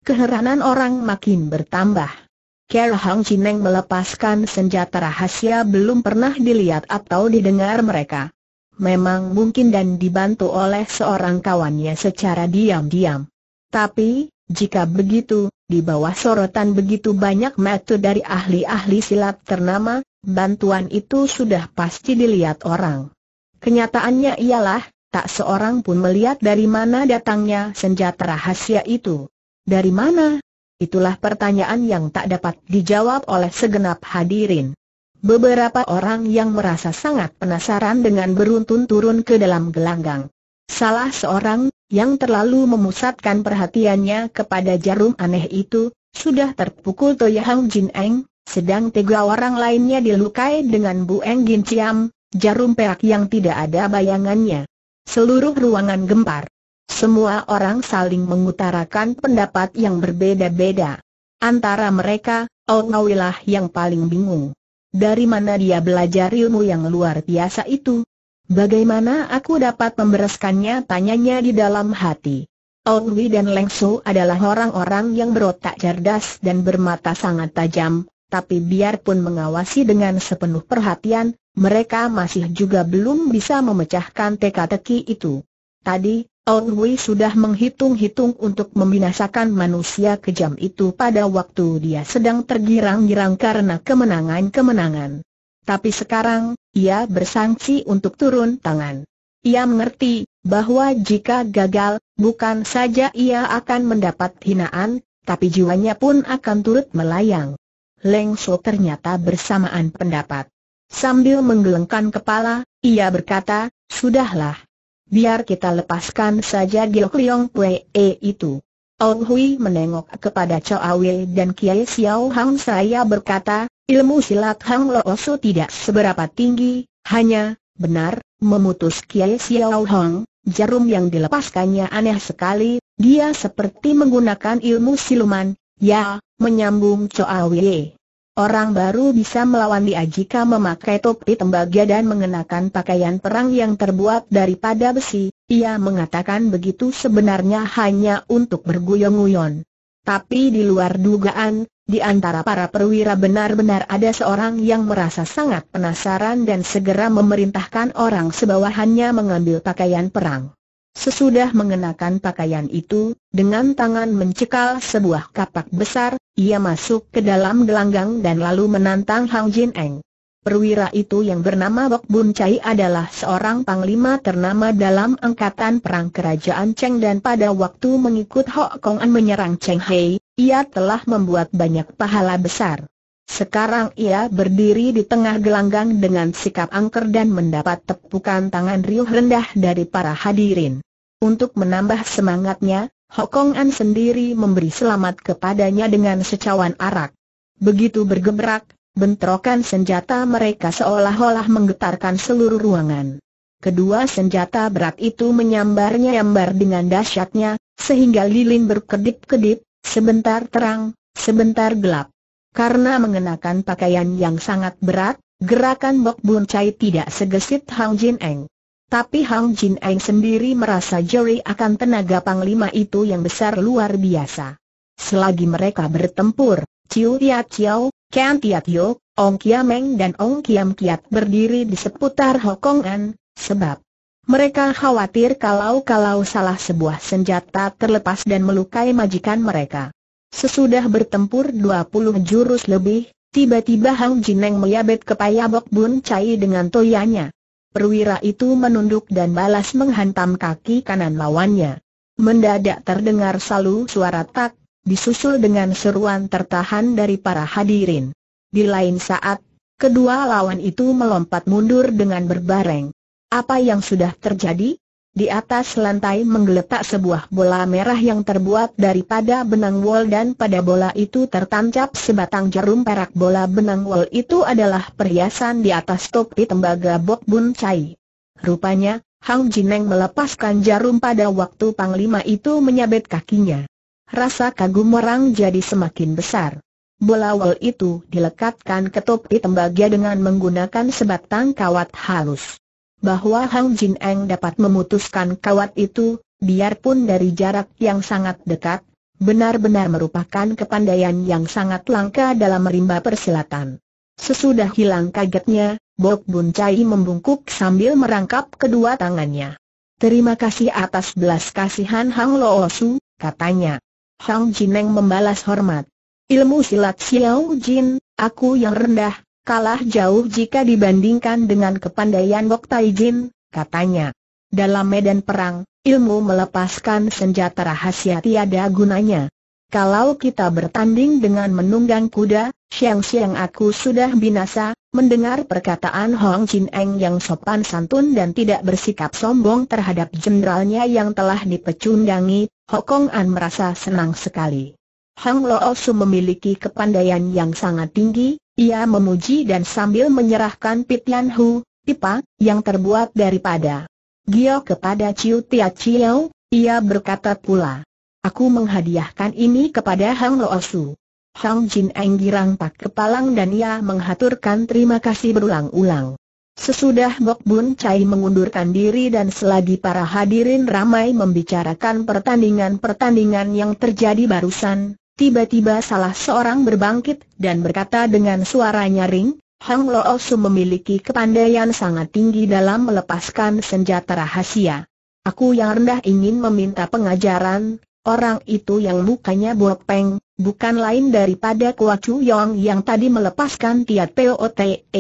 Keheranan orang makin bertambah. Kera Hang Chineng melepaskan senjata rahasia belum pernah dilihat atau didengar mereka. Memang mungkin dan dibantu oleh seorang kawannya secara diam-diam. Tapi, jika begitu, di bawah sorotan begitu banyak mata dari ahli-ahli silat ternama, bantuan itu sudah pasti dilihat orang. Kenyataannya ialah, tak seorang pun melihat dari mana datangnya senjata rahasia itu. Dari mana? Itulah pertanyaan yang tak dapat dijawab oleh segenap hadirin. Beberapa orang yang merasa sangat penasaran dengan beruntun turun ke dalam gelanggang. Salah seorang yang terlalu memusatkan perhatiannya kepada jarum aneh itu, sudah terpukul Toya Hang Jin Eng, sedang tiga orang lainnya dilukai dengan Bu Eng Gin Chiam, jarum perak yang tidak ada bayangannya. Seluruh ruangan gempar. Semua orang saling mengutarakan pendapat yang berbeda-beda. Antara mereka, Ongawilah yang paling bingung. Dari mana dia belajar ilmu yang luar biasa itu? Bagaimana aku dapat membereskannya tanyanya di dalam hati. Ongwi dan Su adalah orang-orang yang berotak cerdas dan bermata sangat tajam, tapi biarpun mengawasi dengan sepenuh perhatian, mereka masih juga belum bisa memecahkan teka-teki itu. Tadi, Ong Wei sudah menghitung-hitung untuk membinasakan manusia kejam itu pada waktu dia sedang tergirang-girang karena kemenangan-kemenangan. Tapi sekarang, ia bersangsi untuk turun tangan. Ia mengerti, bahwa jika gagal, bukan saja ia akan mendapat hinaan, tapi jiwanya pun akan turut melayang. Leng So ternyata bersamaan pendapat. Sambil menggelengkan kepala, ia berkata, Sudahlah. Biar kita lepaskan saja Gil Kliong Pue e itu. Ong Hui menengok kepada Chow Wei dan Kiai Xiao Hang saya berkata, ilmu silat Hang Lo So tidak seberapa tinggi, hanya, benar, memutus Kiai Xiao Hang, jarum yang dilepaskannya aneh sekali, dia seperti menggunakan ilmu siluman, ya, menyambung Chow Wei. Orang baru bisa melawan dia jika memakai topi tembaga dan mengenakan pakaian perang yang terbuat daripada besi, ia mengatakan begitu sebenarnya hanya untuk berguyon-guyon. Tapi di luar dugaan, di antara para perwira benar-benar ada seorang yang merasa sangat penasaran dan segera memerintahkan orang sebawahannya mengambil pakaian perang. Sesudah mengenakan pakaian itu, dengan tangan mencekal sebuah kapak besar, ia masuk ke dalam gelanggang dan lalu menantang Hang Jin Eng. Perwira itu yang bernama Bok Bun Chai adalah seorang panglima ternama dalam angkatan perang kerajaan Cheng dan pada waktu mengikut Hok Kong An menyerang Cheng Hei, ia telah membuat banyak pahala besar. Sekarang ia berdiri di tengah gelanggang dengan sikap angker dan mendapat tepukan tangan riuh rendah dari para hadirin. Untuk menambah semangatnya, Hok Kong An sendiri memberi selamat kepadanya dengan secawan arak. Begitu bergebrak, Bentrokan senjata mereka seolah-olah menggetarkan seluruh ruangan. Kedua senjata berat itu menyambar-nyambar dengan dahsyatnya, sehingga lilin berkedip-kedip, sebentar terang, sebentar gelap. Karena mengenakan pakaian yang sangat berat, gerakan Bok Bun Chai tidak segesit Hang Jin Eng. Tapi Hang Jin Eng sendiri merasa jeri akan tenaga Panglima itu yang besar luar biasa. Selagi mereka bertempur, Ciu Ya Chiao, Kian Tiat Yo, Ong Kiam Kiameng dan Ong Kiam Kiat berdiri di seputar Hokongan, sebab mereka khawatir kalau-kalau salah sebuah senjata terlepas dan melukai majikan mereka. Sesudah bertempur dua puluh jurus lebih, tiba-tiba Hang Jineng meyabet ke Payabok Bun Cai dengan toyanya. Perwira itu menunduk dan balas menghantam kaki kanan lawannya. Mendadak terdengar salu suara tak disusul dengan seruan tertahan dari para hadirin. Di lain saat, kedua lawan itu melompat mundur dengan berbareng. Apa yang sudah terjadi? Di atas lantai menggeletak sebuah bola merah yang terbuat daripada benang wol dan pada bola itu tertancap sebatang jarum perak bola benang wol itu adalah perhiasan di atas topi tembaga Bok Bun Chai. Rupanya, Hang Jineng melepaskan jarum pada waktu Panglima itu menyabet kakinya rasa kagum orang jadi semakin besar. Bola wol itu dilekatkan ke topi tembaga dengan menggunakan sebatang kawat halus. Bahwa Hang Jin Eng dapat memutuskan kawat itu, biarpun dari jarak yang sangat dekat, benar-benar merupakan kepandaian yang sangat langka dalam merimba persilatan. Sesudah hilang kagetnya, Bok Bun Chai membungkuk sambil merangkap kedua tangannya. Terima kasih atas belas kasihan Hang Loosu, katanya. Hang Jineng membalas hormat. Ilmu silat Xiao Jin, aku yang rendah, kalah jauh jika dibandingkan dengan kepandaian Wok Tai Jin, katanya. Dalam medan perang, ilmu melepaskan senjata rahasia tiada gunanya. Kalau kita bertanding dengan menunggang kuda, siang-siang aku sudah binasa, mendengar perkataan Hong Jin Eng yang sopan santun dan tidak bersikap sombong terhadap jenderalnya yang telah dipecundangi, Hokong An merasa senang sekali. Hang Lo Su memiliki kepandaian yang sangat tinggi, ia memuji dan sambil menyerahkan Pitian Hu, pipa, yang terbuat daripada Gio kepada Ciu Tia Chiu, ia berkata pula, Aku menghadiahkan ini kepada Hang Lo Hang Jin Eng tak kepalang dan ia menghaturkan terima kasih berulang-ulang. Sesudah Bok Bun Chai mengundurkan diri dan selagi para hadirin ramai membicarakan pertandingan-pertandingan yang terjadi barusan, tiba-tiba salah seorang berbangkit dan berkata dengan suara nyaring, Hang Lo memiliki kepandaian sangat tinggi dalam melepaskan senjata rahasia. Aku yang rendah ingin meminta pengajaran, Orang itu yang mukanya bopeng, bukan lain daripada Kua Chu Yong yang tadi melepaskan Tiat Pote.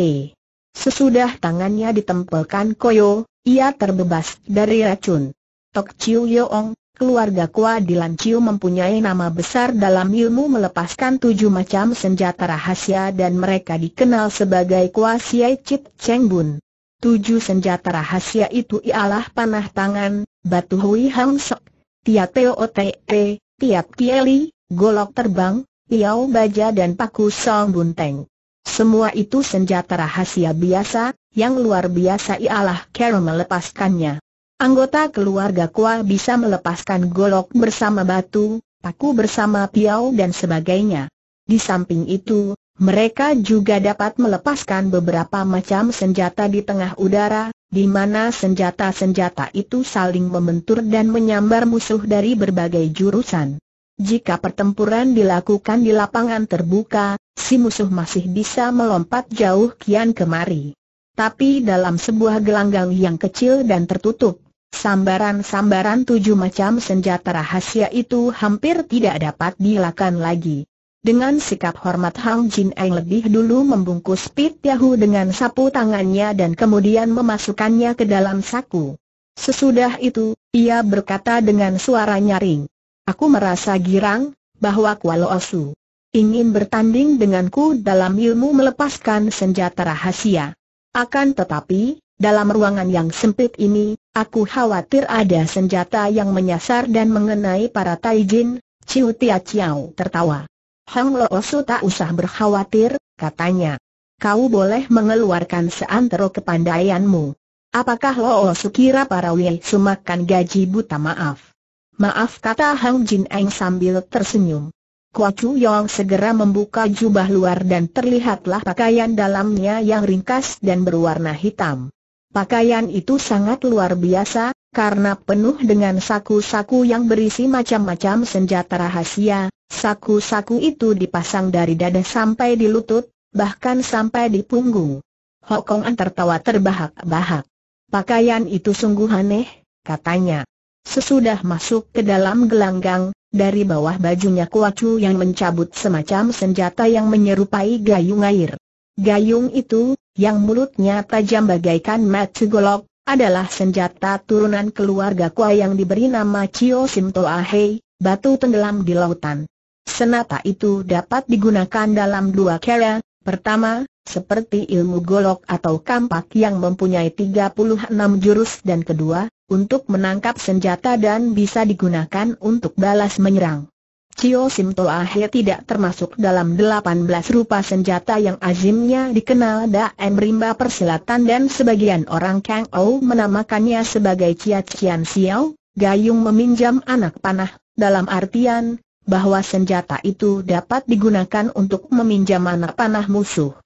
Sesudah tangannya ditempelkan Koyo, ia terbebas dari racun. Tok Chiu Yong, keluarga Kua Dilan Chiu mempunyai nama besar dalam ilmu melepaskan tujuh macam senjata rahasia dan mereka dikenal sebagai Kua Siai Chit Cheng Bun. Tujuh senjata rahasia itu ialah panah tangan, batu hui hang sok, Tia T.O.T.E., Tiap Kieli, Golok Terbang, Piau Baja dan Paku Song Bunteng. Semua itu senjata rahasia biasa, yang luar biasa ialah Carol melepaskannya. Anggota keluarga Kua bisa melepaskan golok bersama batu, paku bersama piau dan sebagainya. Di samping itu, mereka juga dapat melepaskan beberapa macam senjata di tengah udara, di mana senjata-senjata itu saling membentur dan menyambar musuh dari berbagai jurusan. Jika pertempuran dilakukan di lapangan terbuka, si musuh masih bisa melompat jauh kian kemari. Tapi dalam sebuah gelanggang yang kecil dan tertutup, sambaran-sambaran tujuh macam senjata rahasia itu hampir tidak dapat dilakukan lagi. Dengan sikap hormat Hang Jin Eng lebih dulu membungkus Pit Yahu dengan sapu tangannya dan kemudian memasukkannya ke dalam saku. Sesudah itu, ia berkata dengan suara nyaring. Aku merasa girang, bahwa Kualo Osu ingin bertanding denganku dalam ilmu melepaskan senjata rahasia. Akan tetapi, dalam ruangan yang sempit ini, aku khawatir ada senjata yang menyasar dan mengenai para Taijin, Ciu Tia Chiao tertawa. Hang Lo Osu tak usah berkhawatir, katanya. Kau boleh mengeluarkan seantero kepandaianmu. Apakah Lo Osu kira para Wei sumakan gaji buta maaf? Maaf kata Hang Jin Eng sambil tersenyum. Kua Chu Yong segera membuka jubah luar dan terlihatlah pakaian dalamnya yang ringkas dan berwarna hitam. Pakaian itu sangat luar biasa, karena penuh dengan saku-saku yang berisi macam-macam senjata rahasia, saku-saku itu dipasang dari dada sampai di lutut, bahkan sampai di punggung. Hokong An tertawa terbahak-bahak. Pakaian itu sungguh aneh, katanya. Sesudah masuk ke dalam gelanggang, dari bawah bajunya Kuacu yang mencabut semacam senjata yang menyerupai gayung air. Gayung itu, yang mulutnya tajam bagaikan mata golok, adalah senjata turunan keluarga Kua yang diberi nama Chio Sim Toahei, batu tenggelam di lautan. Senata itu dapat digunakan dalam dua cara, pertama, seperti ilmu golok atau kampak yang mempunyai 36 jurus dan kedua, untuk menangkap senjata dan bisa digunakan untuk balas menyerang. Cio Toa Ahe tidak termasuk dalam 18 rupa senjata yang azimnya dikenal Daen Rimba Persilatan dan sebagian orang Kang Ou menamakannya sebagai cia cian Siau, gayung meminjam anak panah, dalam artian, bahwa senjata itu dapat digunakan untuk meminjam anak panah musuh.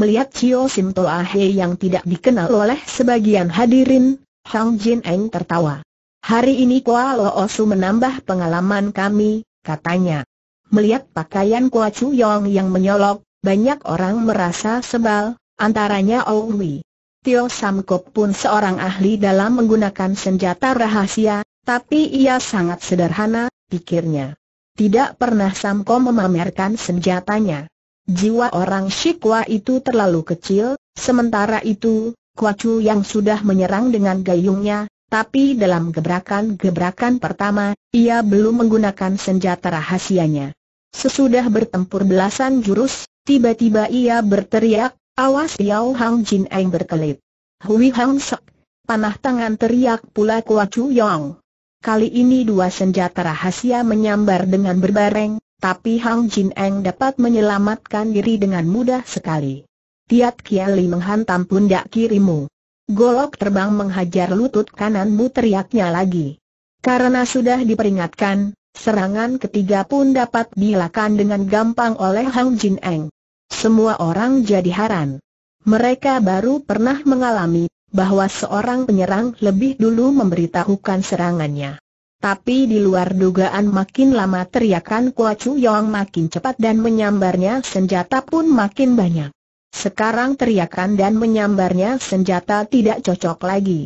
Melihat Cio Toa Ahe yang tidak dikenal oleh sebagian hadirin, Hang Jin Eng tertawa. Hari ini Kuala Osu menambah pengalaman kami, katanya. Melihat pakaian Kua Chu Yong yang menyolok, banyak orang merasa sebal, antaranya Owi. Tio Sam Kok pun seorang ahli dalam menggunakan senjata rahasia, tapi ia sangat sederhana, pikirnya. Tidak pernah Sam Kok memamerkan senjatanya. Jiwa orang Shikwa itu terlalu kecil, sementara itu, Kua Chu yang sudah menyerang dengan gayungnya, tapi dalam gebrakan-gebrakan pertama, ia belum menggunakan senjata rahasianya. Sesudah bertempur belasan jurus, tiba-tiba ia berteriak, awas Yao Hang Jin Eng berkelit. Hui Hang Sek, panah tangan teriak pula Kua Chu Yong. Kali ini dua senjata rahasia menyambar dengan berbareng, tapi Hang Jin Eng dapat menyelamatkan diri dengan mudah sekali. Tiat Kiali menghantam pundak kirimu. Golok terbang menghajar lutut kananmu teriaknya lagi. Karena sudah diperingatkan, serangan ketiga pun dapat dilakukan dengan gampang oleh Hang Jin Eng. Semua orang jadi heran. Mereka baru pernah mengalami bahwa seorang penyerang lebih dulu memberitahukan serangannya. Tapi di luar dugaan makin lama teriakan Kua Chu Yong makin cepat dan menyambarnya senjata pun makin banyak. Sekarang teriakan dan menyambarnya senjata tidak cocok lagi.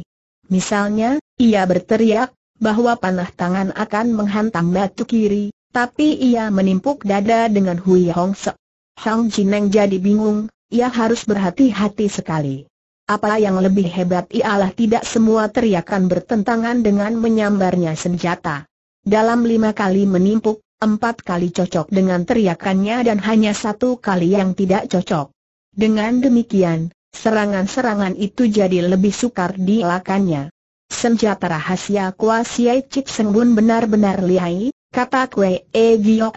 Misalnya, ia berteriak, bahwa panah tangan akan menghantam batu kiri, tapi ia menimpuk dada dengan Hui Hong Se. Hang Jineng jadi bingung, ia harus berhati-hati sekali. Apa yang lebih hebat ialah tidak semua teriakan bertentangan dengan menyambarnya senjata. Dalam lima kali menimpuk, empat kali cocok dengan teriakannya dan hanya satu kali yang tidak cocok. Dengan demikian, serangan-serangan itu jadi lebih sukar dielakannya. Senjata rahasia kuasiai Seng Bun benar-benar lihai, kata Kwe E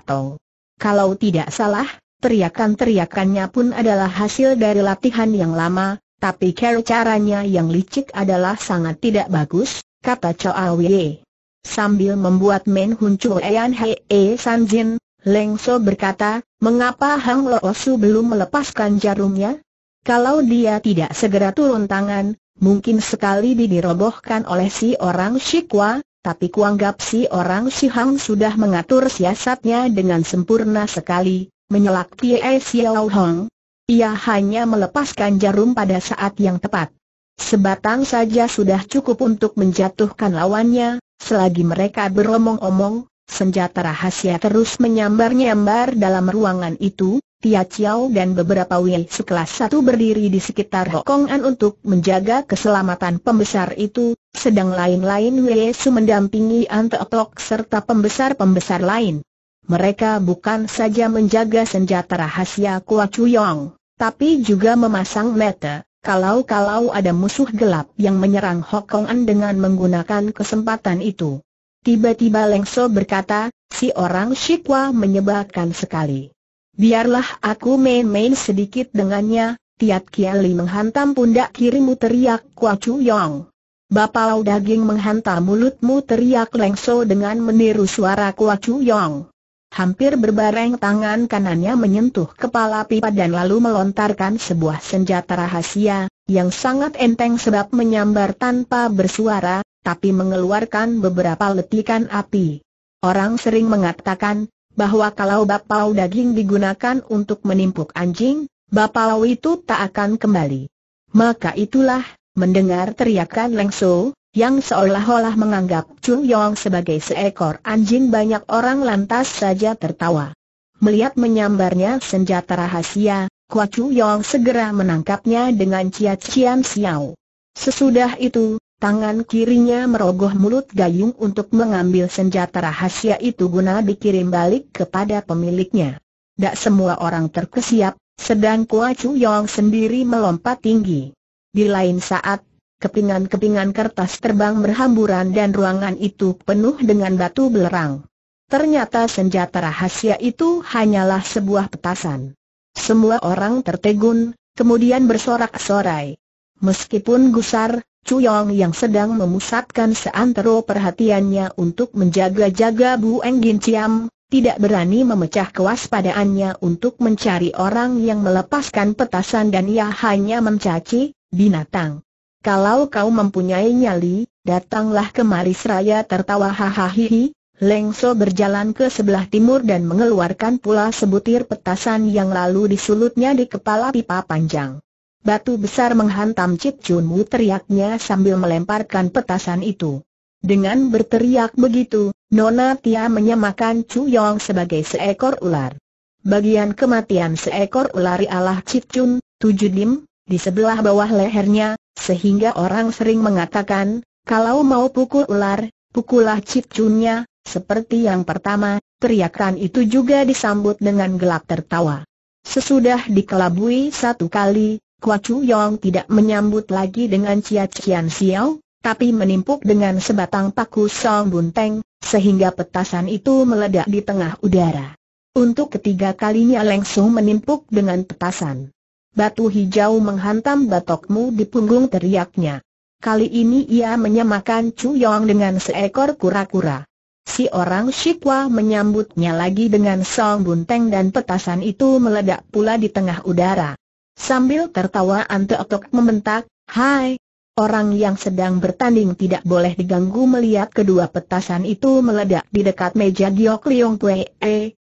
Tong. Kalau tidak salah, teriakan-teriakannya pun adalah hasil dari latihan yang lama, tapi cara caranya yang licik adalah sangat tidak bagus, kata Choa Wei. Sambil membuat Men Hun Chu Ean Hei E San Jin, Lengso berkata, mengapa Hang Loosu belum melepaskan jarumnya? Kalau dia tidak segera turun tangan, mungkin sekali dirobohkan oleh si orang Shikwa, tapi kuanggap si orang Hang sudah mengatur siasatnya dengan sempurna sekali, menyelak Tie Xiao Hong. Ia hanya melepaskan jarum pada saat yang tepat. Sebatang saja sudah cukup untuk menjatuhkan lawannya, selagi mereka beromong-omong, Senjata rahasia terus menyambar-nyambar dalam ruangan itu, Tia Chiao dan beberapa Wei sekelas satu berdiri di sekitar Hokong An untuk menjaga keselamatan pembesar itu, sedang lain-lain Wei Su mendampingi Anteotok serta pembesar-pembesar lain. Mereka bukan saja menjaga senjata rahasia Kua Chuyong, tapi juga memasang mata, kalau-kalau ada musuh gelap yang menyerang Hokong An dengan menggunakan kesempatan itu. Tiba-tiba Lengso berkata, si orang Shikwa menyebalkan sekali. Biarlah aku main-main sedikit dengannya, Tiat Kiali menghantam pundak kirimu teriak Kua Chu Yong. Bapau daging menghantam mulutmu teriak Lengso dengan meniru suara Kua Chu Yong. Hampir berbareng tangan kanannya menyentuh kepala pipa dan lalu melontarkan sebuah senjata rahasia, yang sangat enteng sebab menyambar tanpa bersuara, tapi mengeluarkan beberapa letikan api. Orang sering mengatakan, bahwa kalau bapau daging digunakan untuk menimpuk anjing, bapau itu tak akan kembali. Maka itulah, mendengar teriakan Lengso, yang seolah-olah menganggap Chu Yong sebagai seekor anjing banyak orang lantas saja tertawa. Melihat menyambarnya senjata rahasia, Kwa Chu Yong segera menangkapnya dengan cia-cian siau. Sesudah itu, Tangan kirinya merogoh mulut gayung untuk mengambil senjata rahasia itu guna dikirim balik kepada pemiliknya. Tak semua orang terkesiap, sedang Kua Chu Yong sendiri melompat tinggi. Di lain saat, kepingan-kepingan kertas terbang berhamburan dan ruangan itu penuh dengan batu belerang. Ternyata senjata rahasia itu hanyalah sebuah petasan. Semua orang tertegun, kemudian bersorak-sorai. Meskipun gusar, Yong yang sedang memusatkan seantero perhatiannya untuk menjaga-jaga Bu Enggin Ciam, tidak berani memecah kewaspadaannya untuk mencari orang yang melepaskan petasan dan ia hanya mencaci, binatang. Kalau kau mempunyai nyali, datanglah kemari seraya tertawa Leng Lengso berjalan ke sebelah timur dan mengeluarkan pula sebutir petasan yang lalu disulutnya di kepala pipa panjang. Batu besar menghantam Cip Chun Wu teriaknya sambil melemparkan petasan itu. Dengan berteriak begitu, Nona Tia menyamakan Chu Yong sebagai seekor ular. Bagian kematian seekor ular ialah Cip Chun, tujuh dim, di sebelah bawah lehernya, sehingga orang sering mengatakan, kalau mau pukul ular, pukullah Cip Chunnya, seperti yang pertama, teriakan itu juga disambut dengan gelak tertawa. Sesudah dikelabui satu kali, Kua Chu Yong tidak menyambut lagi dengan Chia Chian Xiao, tapi menimpuk dengan sebatang paku song bunteng, sehingga petasan itu meledak di tengah udara. Untuk ketiga kalinya Leng Su menimpuk dengan petasan. Batu hijau menghantam batokmu di punggung teriaknya. Kali ini ia menyamakan Chu Yong dengan seekor kura-kura. Si orang Shikwa menyambutnya lagi dengan song bunteng dan petasan itu meledak pula di tengah udara. Sambil tertawa Antok membentak, Hai, orang yang sedang bertanding tidak boleh diganggu melihat kedua petasan itu meledak di dekat meja Giok Leong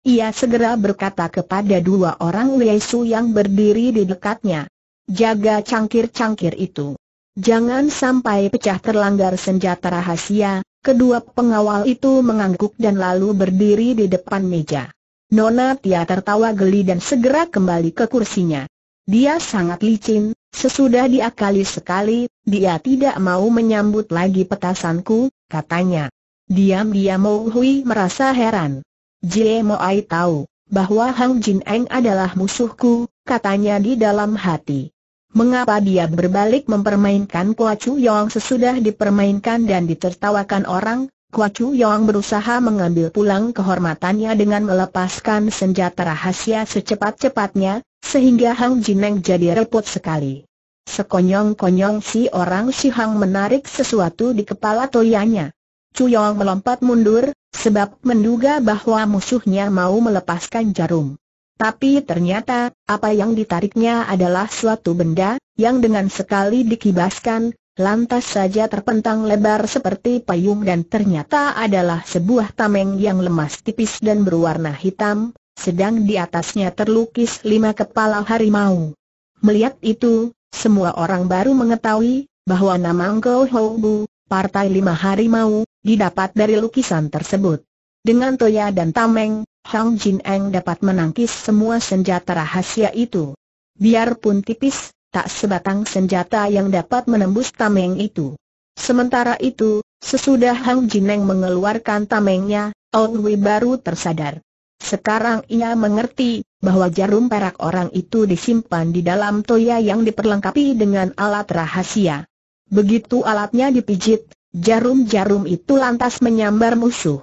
ia segera berkata kepada dua orang Liesu yang berdiri di dekatnya. Jaga cangkir-cangkir itu. Jangan sampai pecah terlanggar senjata rahasia, kedua pengawal itu mengangguk dan lalu berdiri di depan meja. Nona Tia tertawa geli dan segera kembali ke kursinya. Dia sangat licin, sesudah diakali sekali, dia tidak mau menyambut lagi petasanku, katanya. Diam-diam Mo Hui merasa heran. Jie Ai tahu bahwa Hang Jin Eng adalah musuhku, katanya di dalam hati. Mengapa dia berbalik mempermainkan Kua Chu Yong sesudah dipermainkan dan ditertawakan orang? Kua Chu Yong berusaha mengambil pulang kehormatannya dengan melepaskan senjata rahasia secepat-cepatnya, sehingga Hang Jineng jadi repot sekali. Sekonyong-konyong si orang si Hang menarik sesuatu di kepala toyanya. Cuyong melompat mundur, sebab menduga bahwa musuhnya mau melepaskan jarum. Tapi ternyata, apa yang ditariknya adalah suatu benda, yang dengan sekali dikibaskan, lantas saja terpentang lebar seperti payung dan ternyata adalah sebuah tameng yang lemas tipis dan berwarna hitam, sedang di atasnya terlukis lima kepala harimau. Melihat itu, semua orang baru mengetahui bahwa nama Hou Hobu, Partai Lima Harimau, didapat dari lukisan tersebut. Dengan Toya dan Tameng, Hang Jin Eng dapat menangkis semua senjata rahasia itu. Biarpun tipis, tak sebatang senjata yang dapat menembus Tameng itu. Sementara itu, sesudah Hang Jineng mengeluarkan tamengnya, Ong Wei baru tersadar. Sekarang ia mengerti bahwa jarum perak orang itu disimpan di dalam toya yang diperlengkapi dengan alat rahasia. Begitu alatnya dipijit, jarum-jarum itu lantas menyambar musuh.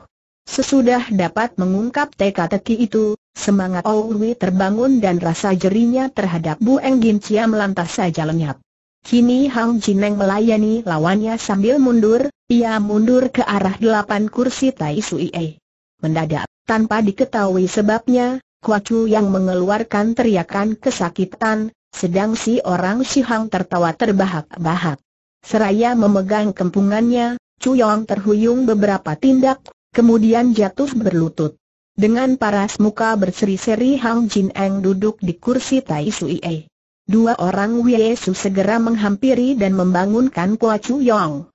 Sesudah dapat mengungkap teka-teki itu, semangat Owi terbangun dan rasa jerinya terhadap Bu Enggin Chia melantas saja lenyap. Kini Hang Jineng melayani lawannya sambil mundur, ia mundur ke arah delapan kursi Tai Sui. Mendadak tanpa diketahui sebabnya, Kuacu yang mengeluarkan teriakan kesakitan, sedang si orang Sihang tertawa terbahak-bahak. Seraya memegang kempungannya, Yong terhuyung beberapa tindak, kemudian jatuh berlutut. Dengan paras muka berseri-seri Hang Jin Eng duduk di kursi Tai Sui e. Dua orang Wei Su segera menghampiri dan membangunkan Kuacu Yong.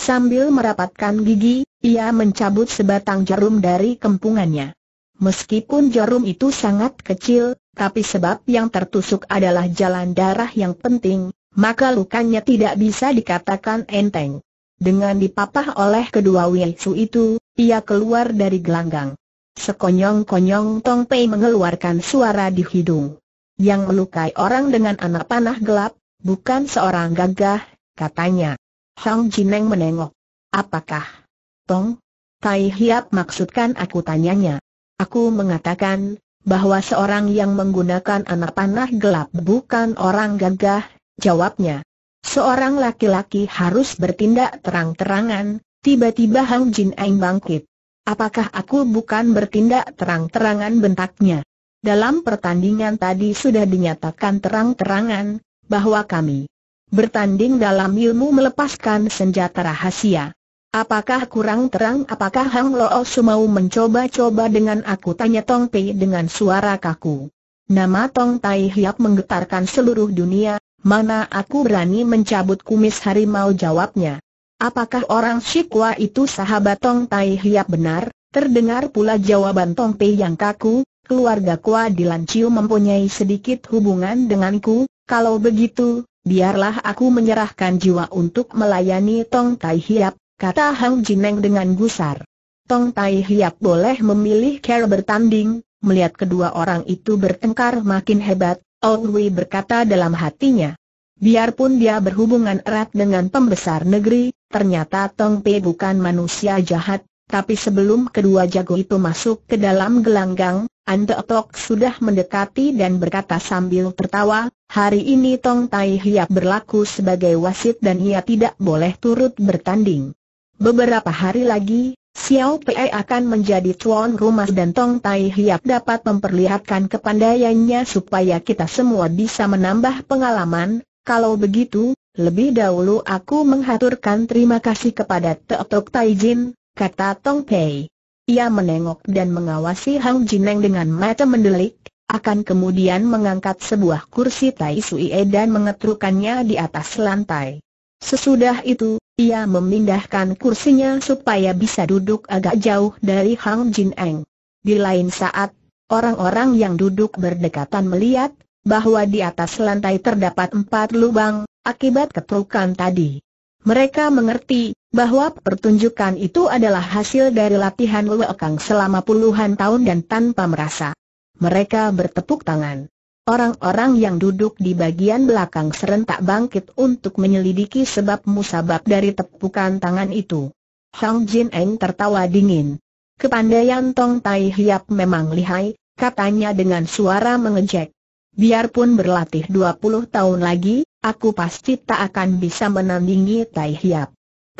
Sambil merapatkan gigi, ia mencabut sebatang jarum dari kempungannya. Meskipun jarum itu sangat kecil, tapi sebab yang tertusuk adalah jalan darah yang penting, maka lukanya tidak bisa dikatakan enteng. Dengan dipapah oleh kedua Wilsu itu, ia keluar dari gelanggang. Sekonyong-konyong Tong Pei mengeluarkan suara di hidung. Yang melukai orang dengan anak panah gelap, bukan seorang gagah, katanya. Hang Jineng menengok. Apakah? Tong? Tai Hiap maksudkan aku tanyanya. Aku mengatakan, bahwa seorang yang menggunakan anak panah gelap bukan orang gagah, jawabnya. Seorang laki-laki harus bertindak terang-terangan, tiba-tiba Hang Jin bangkit. Apakah aku bukan bertindak terang-terangan bentaknya? Dalam pertandingan tadi sudah dinyatakan terang-terangan, bahwa kami bertanding dalam ilmu melepaskan senjata rahasia. Apakah kurang terang apakah Hang Lo Su mau mencoba-coba dengan aku tanya Tong Pei dengan suara kaku. Nama Tong Tai Hiap menggetarkan seluruh dunia, mana aku berani mencabut kumis harimau jawabnya. Apakah orang Shikwa itu sahabat Tong Tai Hiap benar? Terdengar pula jawaban Tong Pei yang kaku, keluarga Kwa Dilan mempunyai sedikit hubungan denganku, kalau begitu, biarlah aku menyerahkan jiwa untuk melayani Tong Tai Hiap, kata Hang Jineng dengan gusar. Tong Tai Hiap boleh memilih cara bertanding, melihat kedua orang itu bertengkar makin hebat, Ong Wei berkata dalam hatinya. Biarpun dia berhubungan erat dengan pembesar negeri, ternyata Tong Pei bukan manusia jahat, tapi sebelum kedua jago itu masuk ke dalam gelanggang, Ante Tok sudah mendekati dan berkata sambil tertawa, hari ini Tong Tai Hiap berlaku sebagai wasit dan ia tidak boleh turut bertanding. Beberapa hari lagi, Xiao Pei akan menjadi tuan rumah dan Tong Tai Hiap dapat memperlihatkan kepandaiannya supaya kita semua bisa menambah pengalaman, kalau begitu, lebih dahulu aku menghaturkan terima kasih kepada Teotok Taijin, kata Tong Pei. Ia menengok dan mengawasi Hang Jineng dengan mata mendelik, akan kemudian mengangkat sebuah kursi Tai Sui e dan mengetrukannya di atas lantai. Sesudah itu, ia memindahkan kursinya supaya bisa duduk agak jauh dari Hang Jineng. Eng. Di lain saat, orang-orang yang duduk berdekatan melihat bahwa di atas lantai terdapat empat lubang akibat ketrukan tadi. Mereka mengerti bahwa pertunjukan itu adalah hasil dari latihan Luekang selama puluhan tahun dan tanpa merasa. Mereka bertepuk tangan. Orang-orang yang duduk di bagian belakang serentak bangkit untuk menyelidiki sebab musabab dari tepukan tangan itu. Hang Jin Eng tertawa dingin. Kepandaian Tong Tai Hiap memang lihai, katanya dengan suara mengejek. Biarpun berlatih 20 tahun lagi, aku pasti tak akan bisa menandingi Tai Hiap.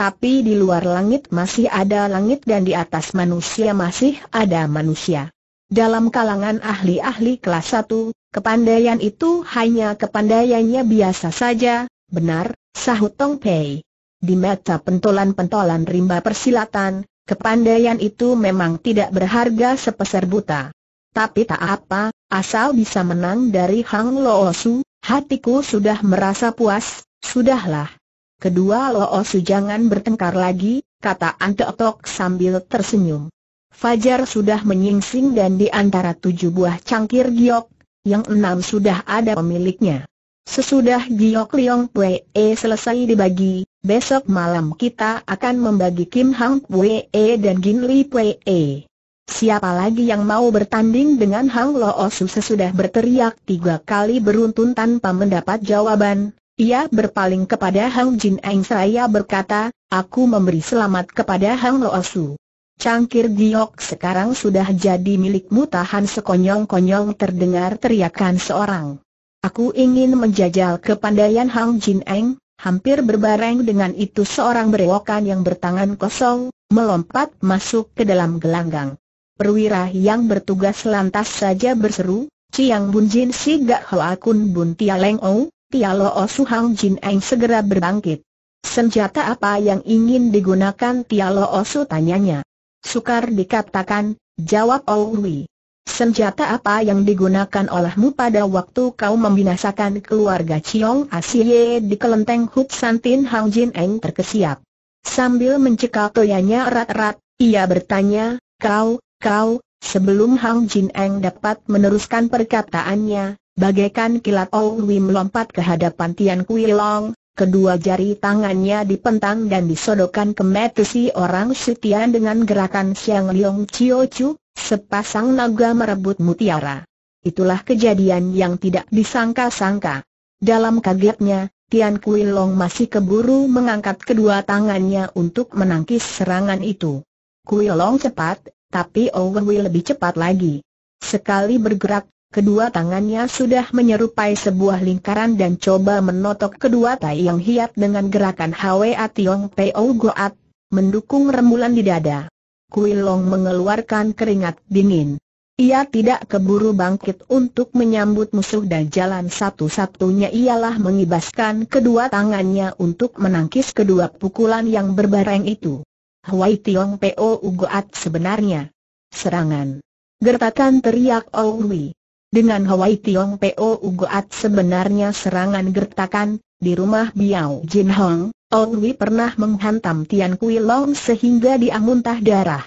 Tapi di luar langit masih ada langit dan di atas manusia masih ada manusia. Dalam kalangan ahli-ahli kelas 1, kepandaian itu hanya kepandaiannya biasa saja, benar, sahut Tong Pei. Di mata pentolan-pentolan rimba persilatan, kepandaian itu memang tidak berharga sepeser buta. Tapi tak apa, asal bisa menang dari Hang Loosu, hatiku sudah merasa puas, sudahlah. Kedua Loosu jangan bertengkar lagi, kata Anteotok sambil tersenyum. Fajar sudah menyingsing dan di antara tujuh buah cangkir giok, yang enam sudah ada pemiliknya. Sesudah giok liong pue e selesai dibagi, besok malam kita akan membagi Kim Hang pue e dan Gin Li pue. E. Siapa lagi yang mau bertanding dengan Hang Loosu sesudah berteriak tiga kali beruntun tanpa mendapat jawaban, ia berpaling kepada Hang Jin Eng seraya berkata, aku memberi selamat kepada Hang Lo Su. Cangkir giok sekarang sudah jadi milikmu tahan sekonyong-konyong terdengar teriakan seorang. Aku ingin menjajal kepandaian Hang Jin Eng, hampir berbareng dengan itu seorang berewokan yang bertangan kosong, melompat masuk ke dalam gelanggang. Perwira yang bertugas lantas saja berseru, Ciang Bun Jin Si Gak Hoa Kun Bun Tia Leng Ou, Tialo Hang Jin Eng segera berbangkit. Senjata apa yang ingin digunakan Tialo Osu tanyanya. Sukar dikatakan, jawab Owi. Senjata apa yang digunakan olehmu pada waktu kau membinasakan keluarga Chiong Asie di kelenteng Hut Santin Hang Jin Eng terkesiap. Sambil mencekal toyanya erat-erat, ia bertanya, kau, kau, sebelum Hang Jin Eng dapat meneruskan perkataannya, Bagaikan kilat Owi melompat ke hadapan Tian Kui Long, kedua jari tangannya dipentang dan disodokkan ke metu si orang Tian dengan gerakan Siang Liong Chio Chu, sepasang naga merebut mutiara. Itulah kejadian yang tidak disangka-sangka. Dalam kagetnya, Tian Kui Long masih keburu mengangkat kedua tangannya untuk menangkis serangan itu. Kui Long cepat, tapi Owen lebih cepat lagi. Sekali bergerak, Kedua tangannya sudah menyerupai sebuah lingkaran dan coba menotok kedua tai yang hiat dengan gerakan Hwa Tiong Peo Goat, mendukung rembulan di dada. Kuilong mengeluarkan keringat dingin. Ia tidak keburu bangkit untuk menyambut musuh dan jalan satu-satunya ialah mengibaskan kedua tangannya untuk menangkis kedua pukulan yang berbareng itu. Hwa Tiong Peo Ugoat sebenarnya. Serangan. Gertakan teriak Owi. Dengan Hawaii Tiong Po Ugoat sebenarnya serangan gertakan, di rumah Biao Jin Hong, Ong Wi pernah menghantam Tian Kui Long sehingga dia muntah darah.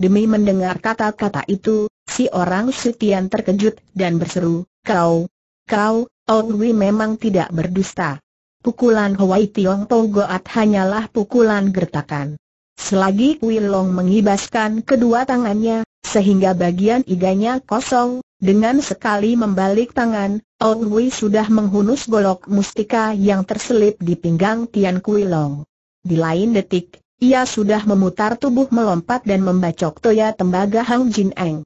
Demi mendengar kata-kata itu, si orang Sutian terkejut dan berseru, Kau, kau, Ong Wi memang tidak berdusta. Pukulan Hawaii Tiong Po Ugoat hanyalah pukulan gertakan. Selagi Kui Long mengibaskan kedua tangannya, sehingga bagian iganya kosong, dengan sekali membalik tangan, Ong Wei sudah menghunus golok mustika yang terselip di pinggang Tian Kui Long. Di lain detik, ia sudah memutar tubuh melompat dan membacok toya tembaga Hang Jin Eng.